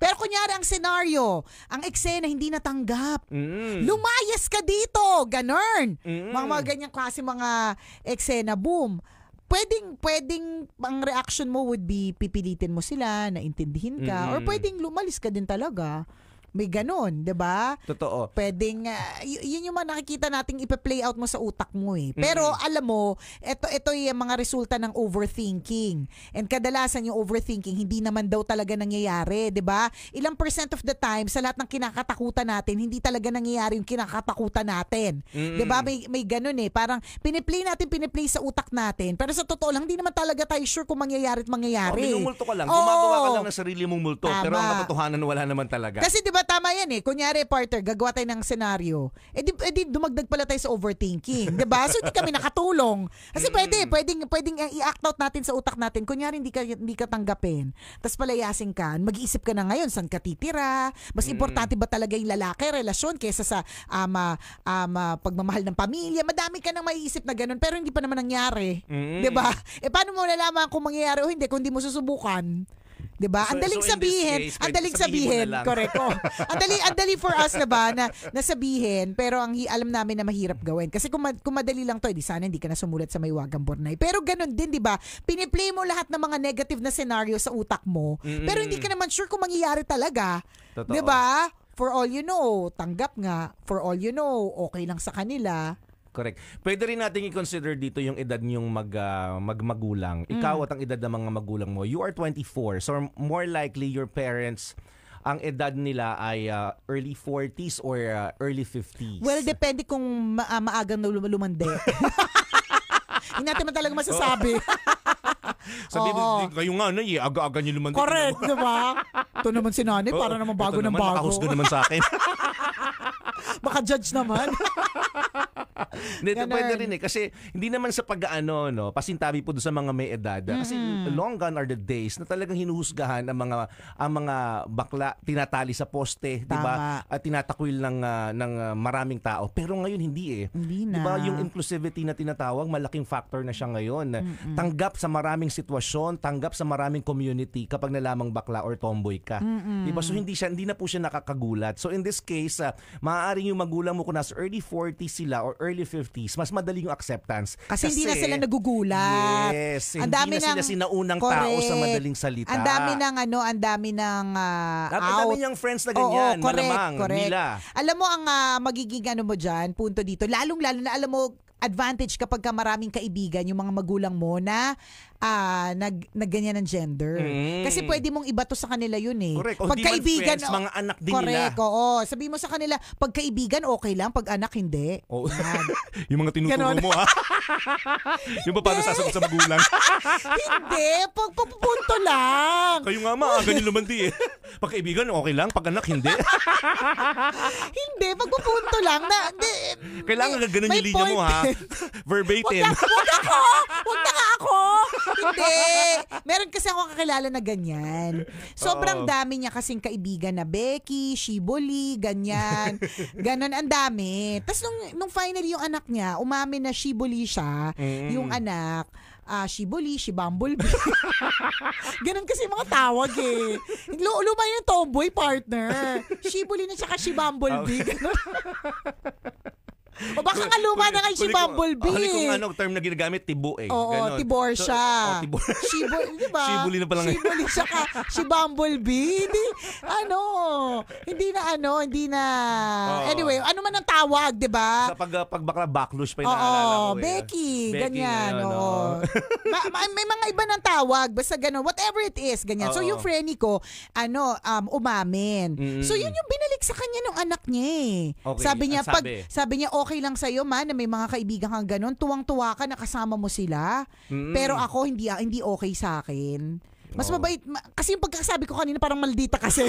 [SPEAKER 2] Pero kunyari ang scenario, ang eksena hindi natanggap. Mm. Lumayas ka dito, ganern. Mm. Mga, mga ganyang klase mga eksena, boom pwedeng pwedeng ang reaction mo would be pipilitin mo sila na intindihin ka mm-hmm. or pwedeng lumalis ka din talaga may ganun, 'di ba? Totoo. Pwedeng uh, yun yung mga nakikita nating ipe-play out mo sa utak mo eh. Pero mm-hmm. alam mo, ito ito yung mga resulta ng overthinking. And kadalasan yung overthinking hindi naman daw talaga nangyayari, 'di ba? Ilang percent of the time sa lahat ng kinakatakutan natin, hindi talaga nangyayari yung kinakatakutan natin. Mm-hmm. 'Di ba? May may ganun eh. Parang piniplay natin, piniplay sa utak natin. Pero sa totoo lang, hindi naman talaga tayo sure kung mangyayari at mangyayari. Oh, minumulto ka lang. Oh, Gumagawa ka lang
[SPEAKER 1] ng sarili mong multo. Tama. Pero ang katotohanan wala naman talaga. Kasi
[SPEAKER 2] 'di ba tama yan eh. Kunyari, partner, gagawa tayo ng senaryo. Eh di, eh, di dumagdag pala tayo sa overthinking. ba diba? So, hindi kami (laughs) nakatulong. Kasi mm. pwede, pwedeng, pwedeng eh, i-act out natin sa utak natin. Kunyari, hindi ka, hindi ka tanggapin. Tapos palayasin ka. Mag-iisip ka na ngayon, saan ka titira? Mas mm. importante ba talaga yung lalaki, relasyon, kesa sa um, um, uh, pagmamahal ng pamilya? Madami ka nang maiisip na ganun, pero hindi pa naman nangyari. Mm. ba diba? Eh, paano mo nalaman kung mangyayari o hindi kung hindi mo susubukan? 'di ba? ang daling so sabihin, ang daling sabihin, correct. Oh. (laughs) ang dali ang dali for us na ba na nasabihin, pero ang alam namin na mahirap gawin. Kasi kung, kung madali lang 'to, edi eh, sana hindi ka na sumulat sa may wagang Bornay. Pero ganun din, 'di ba? Piniplay mo lahat ng mga negative na scenario sa utak mo, mm-hmm. pero hindi ka naman sure kung mangyayari talaga. 'Di ba? For all you know, tanggap nga. For all you know, okay lang sa kanila.
[SPEAKER 1] Correct. Pwede rin nating i-consider dito yung edad niyong mag, uh, magmagulang. Mm. Ikaw at ang edad ng mga magulang mo. You are 24. So more likely your parents ang edad nila ay uh, early 40s or uh, early 50s. Well,
[SPEAKER 2] depende kung ma- maagang na lumande. (laughs) Hindi natin man talaga masasabi. (laughs) Sabi mo, kayo nga na, ano, eh, aga-aga nyo naman. Correct, (laughs) di ba? Ito naman si nanay, Oo, para naman bago ito ng bago. Nakahusto naman sa akin. (laughs) Baka judge naman. (laughs)
[SPEAKER 1] Hindi, ito pwede rin eh. Kasi hindi naman sa pag-ano, no, pasintabi po doon sa mga may edad. Ah. Kasi long gone are the days na talagang hinuhusgahan ang mga ang mga bakla tinatali sa poste, di ba? At tinatakwil ng ah, ng ah, maraming tao. Pero ngayon hindi eh. Hindi na. Di diba, yung inclusivity na tinatawag, malaking factor na siya ngayon. Tanggap sa maraming sitwasyon, tanggap sa maraming community kapag nalamang bakla or tomboy ka. Mm-mm. Diba? So hindi siya hindi na po siya nakakagulat. So in this case, uh, maaaring yung magulang mo kung nasa early 40s sila or early 50s, mas madali yung acceptance. Kasi, Kasi hindi na sila
[SPEAKER 2] nagugulat. Yes, ang dami na ng, sila sinaunang correct. tao sa madaling salita. Ang dami ng ano, ang dami ng uh, ah, Ang dami niyang friends na ganyan, Oo, correct, malamang, correct. nila. Alam mo ang uh, magiging ano mo diyan, punto dito. Lalong-lalo na alam mo advantage kapag ka maraming kaibigan yung mga magulang mo na uh, nag nagganyan ng gender. Mm. Kasi pwede mong iba to sa kanila yun eh. Correct. O, oh, pagkaibigan, friends, mga anak din correct, nila. Correct, oo. Sabi mo sa kanila, pagkaibigan okay lang, pag anak hindi.
[SPEAKER 1] Oh. (laughs) yung mga tinuturo mo ha. (laughs) yung paano sasagot sa magulang? (laughs) hindi, pag pupunto lang. Kayo nga ma, ganyan naman di eh. Pagkaibigan okay lang, pag anak hindi.
[SPEAKER 2] hindi, pag pupunto lang na di,
[SPEAKER 1] Kailangan ka ganun yung linya mo ha. Verbatim. Wag na, wag ako.
[SPEAKER 2] Wag na ako. Hindi. Meron kasi ako kakilala na ganyan. Sobrang Oo. dami niya kasing kaibigan na Becky, Shiboli, ganyan. (laughs) Ganon, ang dami. Tapos nung, nung finally yung anak niya, umamin na Shiboli siya, Mm. yung anak, ah Shiboli, si Bumblebee. (laughs) Ganon kasi mga tawag eh. Lu- Luma yung tomboy partner. Shiboli na tsaka ka Bumblebee. (laughs) Ganon o baka ah, nga luma na kay si Bumblebee. Oh, huli kong ano,
[SPEAKER 1] term na ginagamit, tibo eh. Oo, Ganon. tibor
[SPEAKER 2] siya. So, oh, tibor. (laughs) Shibo, di ba? Shibuli na pala ngayon. Shibuli siya ka. Si Bumblebee. Hindi, ano, hindi na ano, hindi na. Oh. Anyway, ano man ang tawag, di ba?
[SPEAKER 1] Sa pag, uh, pagbakla, backlush pa yung oh, naalala ko. Eh. Becky, Becky, ganyan. Ano, (laughs)
[SPEAKER 2] ma- ma- may mga iba ng tawag, basta ganun, whatever it is, ganyan. Oh. So yung friendie ko, ano, um, umamin. Mm-hmm. So yun yung binalik sa kanya ng anak niya eh. Okay, sabi niya, sabi. pag, sabi niya, oh, okay lang sa'yo man na may mga kaibigan kang ganun, tuwang-tuwa ka nakasama mo sila. Mm-hmm. Pero ako, hindi, ah, hindi okay sa akin. Mas oh. mabait. Ma- kasi yung pagkasabi ko kanina, parang maldita kasi.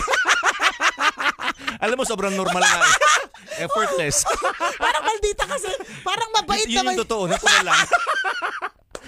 [SPEAKER 2] (laughs) Alam mo, sobrang normal na. Eh. (laughs) Effortless. (laughs) parang maldita kasi. Parang mabait yun, yun yung
[SPEAKER 1] totoo. Natural lang.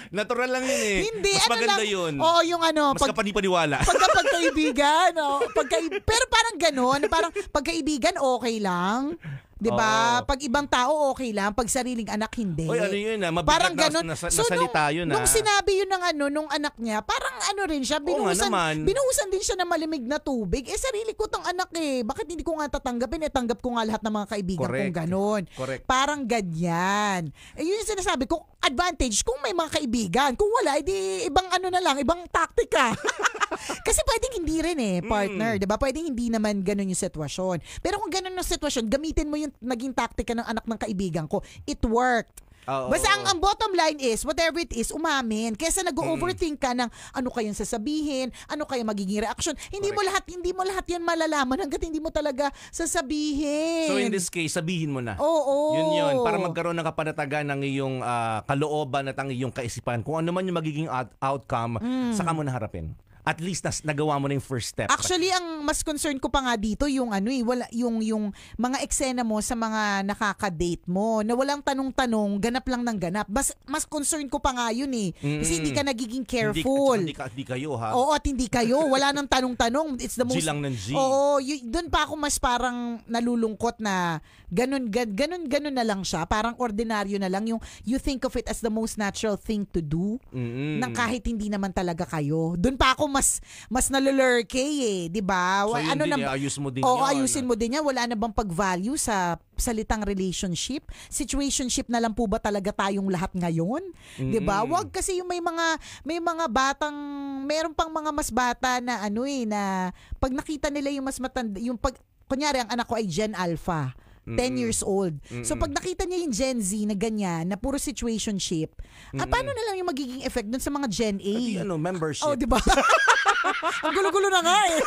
[SPEAKER 1] Natural lang yun eh. Hindi, Mas ano maganda lang, yun. Oo,
[SPEAKER 2] yung ano. Mas pag, kapanipaniwala. pagka pagkaibigan. Oh, pagka, pero parang ganun. Parang pagkaibigan, okay lang. 'Di ba? Pag ibang tao okay lang, pag sariling anak hindi. Oy, ano 'yun
[SPEAKER 1] ah, parang ganun. na, nas- so, nasalita nung, 'yun ah. Nung sinabi
[SPEAKER 2] 'yun ng ano nung anak niya, parang ano rin siya binuhusan. Binuhusan din siya ng malamig na tubig. Eh sarili ko tong anak eh. Bakit hindi ko nga tatanggapin? Eh tanggap ko nga lahat ng mga kaibigan Correct. kong ganun. Correct. Parang ganyan. Eh yun yung sinasabi ko, advantage kung may mga kaibigan. Kung wala, edi eh, ibang ano na lang, ibang taktika. (laughs) Kasi pwedeng hindi rin eh, partner, mm. 'di ba? Pwedeng hindi naman ganun yung sitwasyon. Pero kung ganun yung sitwasyon, gamitin mo yung yung naging taktika ng anak ng kaibigan ko. It worked. Oh, Basta ang, ang bottom line is, whatever it is, umamin. Kesa nag-overthink mm. ka ng ano kayong sasabihin, ano kayong magiging reaction. Hindi mo lahat, hindi mo lahat yan malalaman hanggat hindi mo talaga sasabihin. So in this
[SPEAKER 1] case, sabihin mo na. Oo. Oh, Yun yun. Para magkaroon ng kapanatagan ng iyong ah, kalooban at ang iyong kaisipan. Kung ano man yung magiging out- outcome, mm. saka mo na harapin at least nas nagawa mo na yung first step. Actually,
[SPEAKER 2] ang mas concern ko pa nga dito yung ano eh, wala yung yung mga eksena mo sa mga nakaka-date mo na walang tanong-tanong, ganap lang ng ganap. Mas mas concern ko pa nga yun eh. Kasi hindi ka nagiging careful. Hindi, hindi, ka,
[SPEAKER 1] hindi kayo ha. Oo, at
[SPEAKER 2] hindi kayo. Wala nang tanong-tanong. It's the most G lang ng G. Oo, y- doon pa ako mas parang nalulungkot na ganun gan- ganun ganun na lang siya. Parang ordinaryo na lang yung you think of it as the most natural thing to do mm-hmm. na kahit hindi naman talaga kayo. Doon pa ako mas mas nalulurke eh, 'di ba? So, ano na ayus mo din Oo, ayusin mo din niya. Wala na bang pag-value sa salitang relationship? Situationship na lang po ba talaga tayong lahat ngayon? Mm-hmm. 'Di ba? Wag kasi yung may mga may mga batang meron pang mga mas bata na ano eh na pag nakita nila yung mas matanda yung pag kunyari ang anak ko ay Gen Alpha 10 years old. Mm-hmm. So pag nakita niya yung Gen Z na ganyan, na puro situationship, mm-hmm. ah, paano na lang yung magiging effect dun sa mga Gen A? Ah, ano, membership. Oh, di ba? (laughs) Ang gulo-gulo na nga eh. (laughs)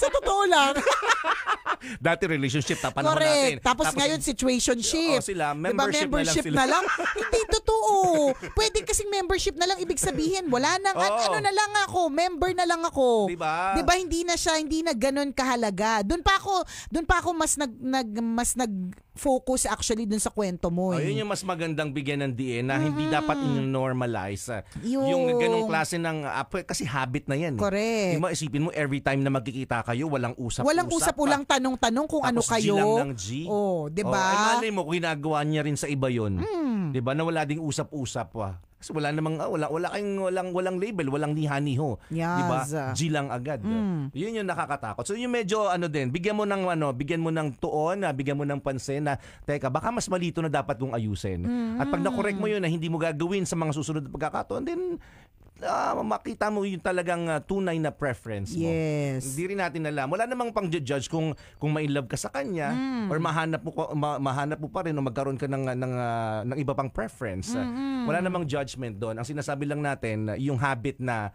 [SPEAKER 2] Sa totoo lang.
[SPEAKER 1] Dati relationship, tapanahon Correct. natin. Tapos, Tapos ngayon
[SPEAKER 2] situationship. Oh, sila, membership, diba, membership na lang. Sila. Na lang? (laughs) Hindi totoo. Pwede kasing membership na lang ibig sabihin. Wala nang, oh. ano na lang ako, member na lang ako. Diba? Diba hindi na siya, hindi na ganun kahalaga. Doon pa ako, doon pa ako mas nag, nag mas nag focus actually dun sa kwento mo. Oh, eh. yun
[SPEAKER 1] yung mas magandang bigyan ng DE na hindi Mm-mm. dapat in-normalize. Ah. Yung, Yung ganong klase ng, ah, kasi habit na yan. eh. Correct. Yung maisipin mo, every time na magkikita kayo, walang usap-usap. Walang usap, ah. walang
[SPEAKER 2] tanong-tanong kung ano Tapos kayo. G lang ng G. Oh, 'di Oh, eh,
[SPEAKER 1] ay, ba? mo, kung ginagawa niya rin sa iba yun. Hmm. 'Di ba? Na wala ding usap-usap pa. Ah. Kasi wala namang uh, wala wala kayong walang walang label, walang nihaniho. Yes. 'Di ba? Ah. G lang agad. Mm. 'Yun yung nakakatakot. So yung medyo ano din, bigyan mo ng ano, bigyan mo ng tuon, na ah, bigyan mo ng pansin na teka, baka mas malito na dapat kong ayusin. Mm-hmm. At pag na-correct mo 'yun na hindi mo gagawin sa mga susunod na pagkakataon, then uh, makita mo yung talagang uh, tunay na preference mo. Yes. Hindi rin natin alam. Wala namang pang judge kung kung may love ka sa kanya mm. or mahanap mo ma, mahanap mo pa rin o magkaroon ka ng ng, uh, ng iba pang preference. Mm-hmm. Wala namang judgment doon. Ang sinasabi lang natin yung habit na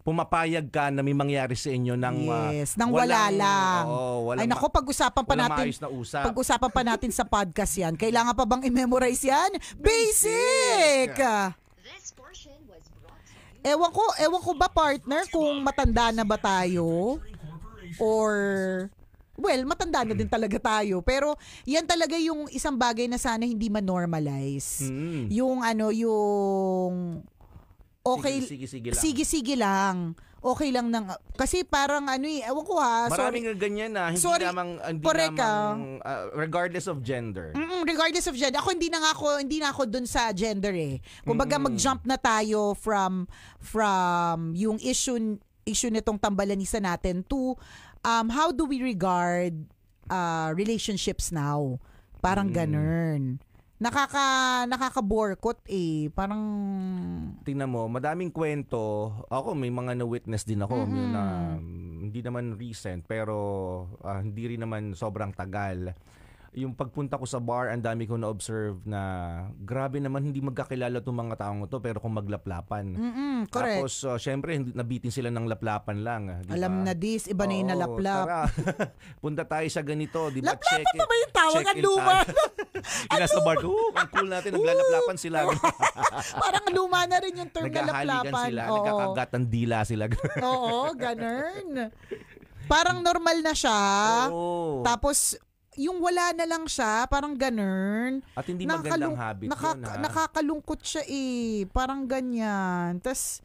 [SPEAKER 1] pumapayag ka na may mangyari sa inyo ng yes, uh, nang wala lang. Oh, walang, Ay nako, pag-usapan pa natin. Na usap.
[SPEAKER 2] Pag-usapan pa natin sa podcast 'yan. Kailangan pa bang i-memorize 'yan? Basic. Basic. Ewan ko, ewan ko ba partner kung matanda na ba tayo or well, matanda na din talaga tayo. Pero yan talaga yung isang bagay na sana hindi ma-normalize. Mm. Yung ano, yung okay sige sige, sige lang. Sige sige lang. Okay lang nang kasi parang ano eh ewan ko ha. Maraming
[SPEAKER 1] sorry. ganyan na hindi sorry. namang ah, hindi Correct, namang uh, ah. ah, regardless of gender. Mm-mm,
[SPEAKER 2] regardless of gender. Ako hindi na ako hindi na ako doon sa gender eh. Kumbaga mm. mag-jump na tayo from from yung issue issue nitong tambalanisa natin to um how do we regard uh, relationships now? Parang mm. ganun nakaka nakaka-borkot eh. Parang
[SPEAKER 1] tingnan mo, madaming kwento. Ako may mga na-witness din ako mm-hmm. na mm, hindi naman recent pero uh, hindi rin naman sobrang tagal yung pagpunta ko sa bar, ang dami ko na-observe na grabe naman hindi magkakilala itong mga taong ito pero kung maglaplapan. Mm-mm, correct. Tapos uh, syempre nabitin sila ng laplapan lang. Diba? Alam
[SPEAKER 2] na this, iba na yung nalaplap. Tara,
[SPEAKER 1] (laughs) punta tayo sa ganito. Diba?
[SPEAKER 2] Laplapan check pa ba yung tawag? Ang luma.
[SPEAKER 1] Kaya (laughs) sa bar oh, ang cool natin, naglalaplapan sila.
[SPEAKER 2] (laughs) Parang luma na rin yung term na laplapan. sila, Oo. nagkakagatan
[SPEAKER 1] dila sila. Oo, ganun.
[SPEAKER 2] Parang normal na siya. Oo. Tapos yung wala na lang siya, parang ganun. At hindi magandang habit nakaka- yun, ha? Nakakalungkot siya eh. Parang ganyan. Tapos,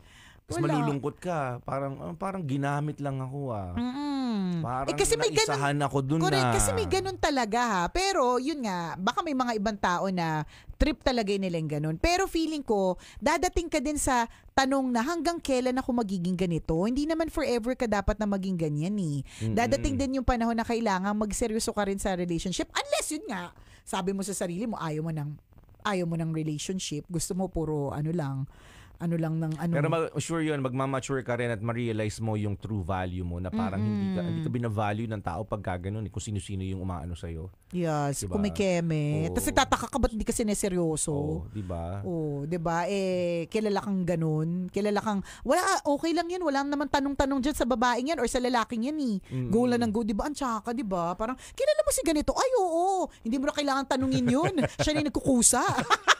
[SPEAKER 2] tapos malulungkot
[SPEAKER 1] ka. Parang ah, parang ginamit lang ako ah.
[SPEAKER 2] Mm-mm.
[SPEAKER 1] Parang eh, kasi may naisahan ganun, ako dun Correct, na. kasi ah. may ganun
[SPEAKER 2] talaga ha. Pero yun nga, baka may mga ibang tao na trip talaga eh nila yung ganun. Pero feeling ko, dadating ka din sa tanong na hanggang kailan ako magiging ganito? Hindi naman forever ka dapat na maging ganyan eh. Mm-mm. Dadating din yung panahon na kailangan magseryoso ka rin sa relationship. Unless yun nga, sabi mo sa sarili mo, ayaw mo ng ayaw mo ng relationship, gusto mo puro ano lang, ano lang ng ano. Pero mag-
[SPEAKER 1] sure yun, magmamature ka rin at ma-realize mo yung true value mo na parang mm-hmm. hindi ka hindi ka binavalue ng tao pag ganun eh, kung sino-sino yung umaano sa iyo.
[SPEAKER 2] Yes, diba? kumikeme. Oh. Tapos nagtataka ka ba't hindi ka sineseryoso? oh, 'di ba? oh, 'di ba? Eh kilala kang ganun, kilala kang wala okay lang yan, wala naman tanong-tanong diyan sa babaeng yan or sa lalaking yan eh. Mm-hmm. Go lang ng go, 'di ba? Ang tsaka, 'di ba? Parang kilala mo si ganito. Ay, oo. Hindi mo na kailangan tanungin yun. (laughs) Siya na nagkukusa. (laughs)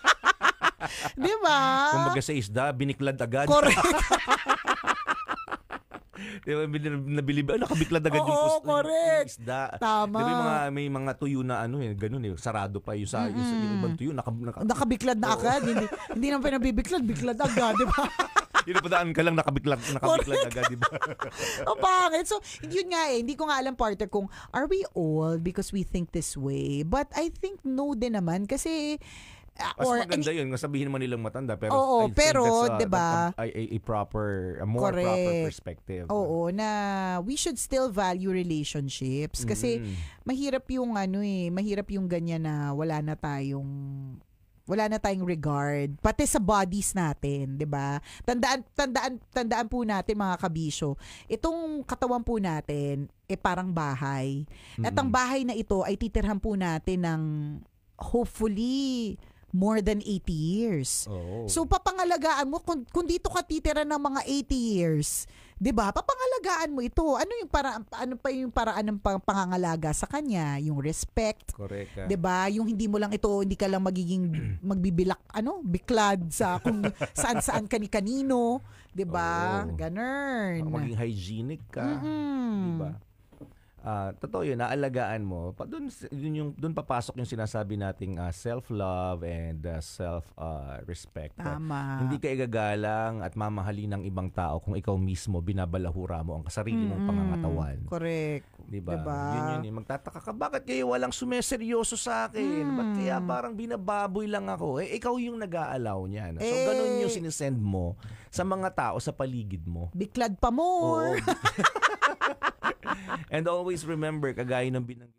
[SPEAKER 2] (laughs) Di ba? Kumbaga
[SPEAKER 1] sa isda, biniklad agad. Correct. (laughs) Di ba, nabili ba? Ah, nakabiklad agad yung post. correct. isda. Tama. Di ba, yung mga, may mga tuyo na ano eh, ganun eh, sarado pa yung, sa, mm. yung, yung ibang tuyo. Naka, naka,
[SPEAKER 2] nakabiklad na agad. hindi, hindi naman pinabibiklad, biklad agad, di ba?
[SPEAKER 1] Dinapadaan (laughs) ka lang nakabiklad, nakabiklad agad, di ba?
[SPEAKER 2] o pangit. So, yun nga eh, hindi ko nga alam partner kung are we old because we think this way? But I think no din naman kasi mas or,
[SPEAKER 1] maganda I mean, sabihin naman nilang matanda, pero oo, I pero, that's, uh, 'di ba? A, a, a, proper, a more correct. proper perspective. Oo,
[SPEAKER 2] na we should still value relationships kasi mm. mahirap yung ano eh, mahirap yung ganyan na wala na tayong wala na tayong regard pati sa bodies natin, 'di ba? Tandaan tandaan tandaan po natin mga kabisyo, itong katawan po natin eh parang bahay. Mm-hmm. At ang bahay na ito ay titirhan po natin ng hopefully more than 80 years. Oh. So papangalagaan mo kung, kung dito ka titira ng mga 80 years, 'di ba? Papangalagaan mo ito. Ano yung para ano pa yung para anong pang, pangangalaga sa kanya, yung respect. Correct. Ah. 'Di ba? Yung hindi mo lang ito, hindi ka lang magiging (clears throat) magbibilak ano, biklad sa kung (laughs) saan-saan kani-kanino, 'di ba? Oh. Ganern. Maging
[SPEAKER 1] hygienic ka. Mm-hmm. 'Di ba? uh, totoo yun, naalagaan mo, pa, dun, dun, yung, dun papasok yung sinasabi nating uh, self-love and uh, ah, self-respect. Uh, Tama. Uh, hindi ka igagalang at mamahalin ng ibang tao kung ikaw mismo binabalahura mo ang sarili mong mm-hmm. pangangatawan. Correct. Diba? diba? Yun yun. yun. Magtataka ka, bakit kayo walang sumeseryoso sa akin? Mm. Ba't kaya mm. parang binababoy lang ako? Eh, ikaw yung nag-aalaw niyan. So, eh, ganun yung sinisend mo sa mga tao sa paligid mo. Biklad pa more! (laughs) And always remember, kagaya ng binanggit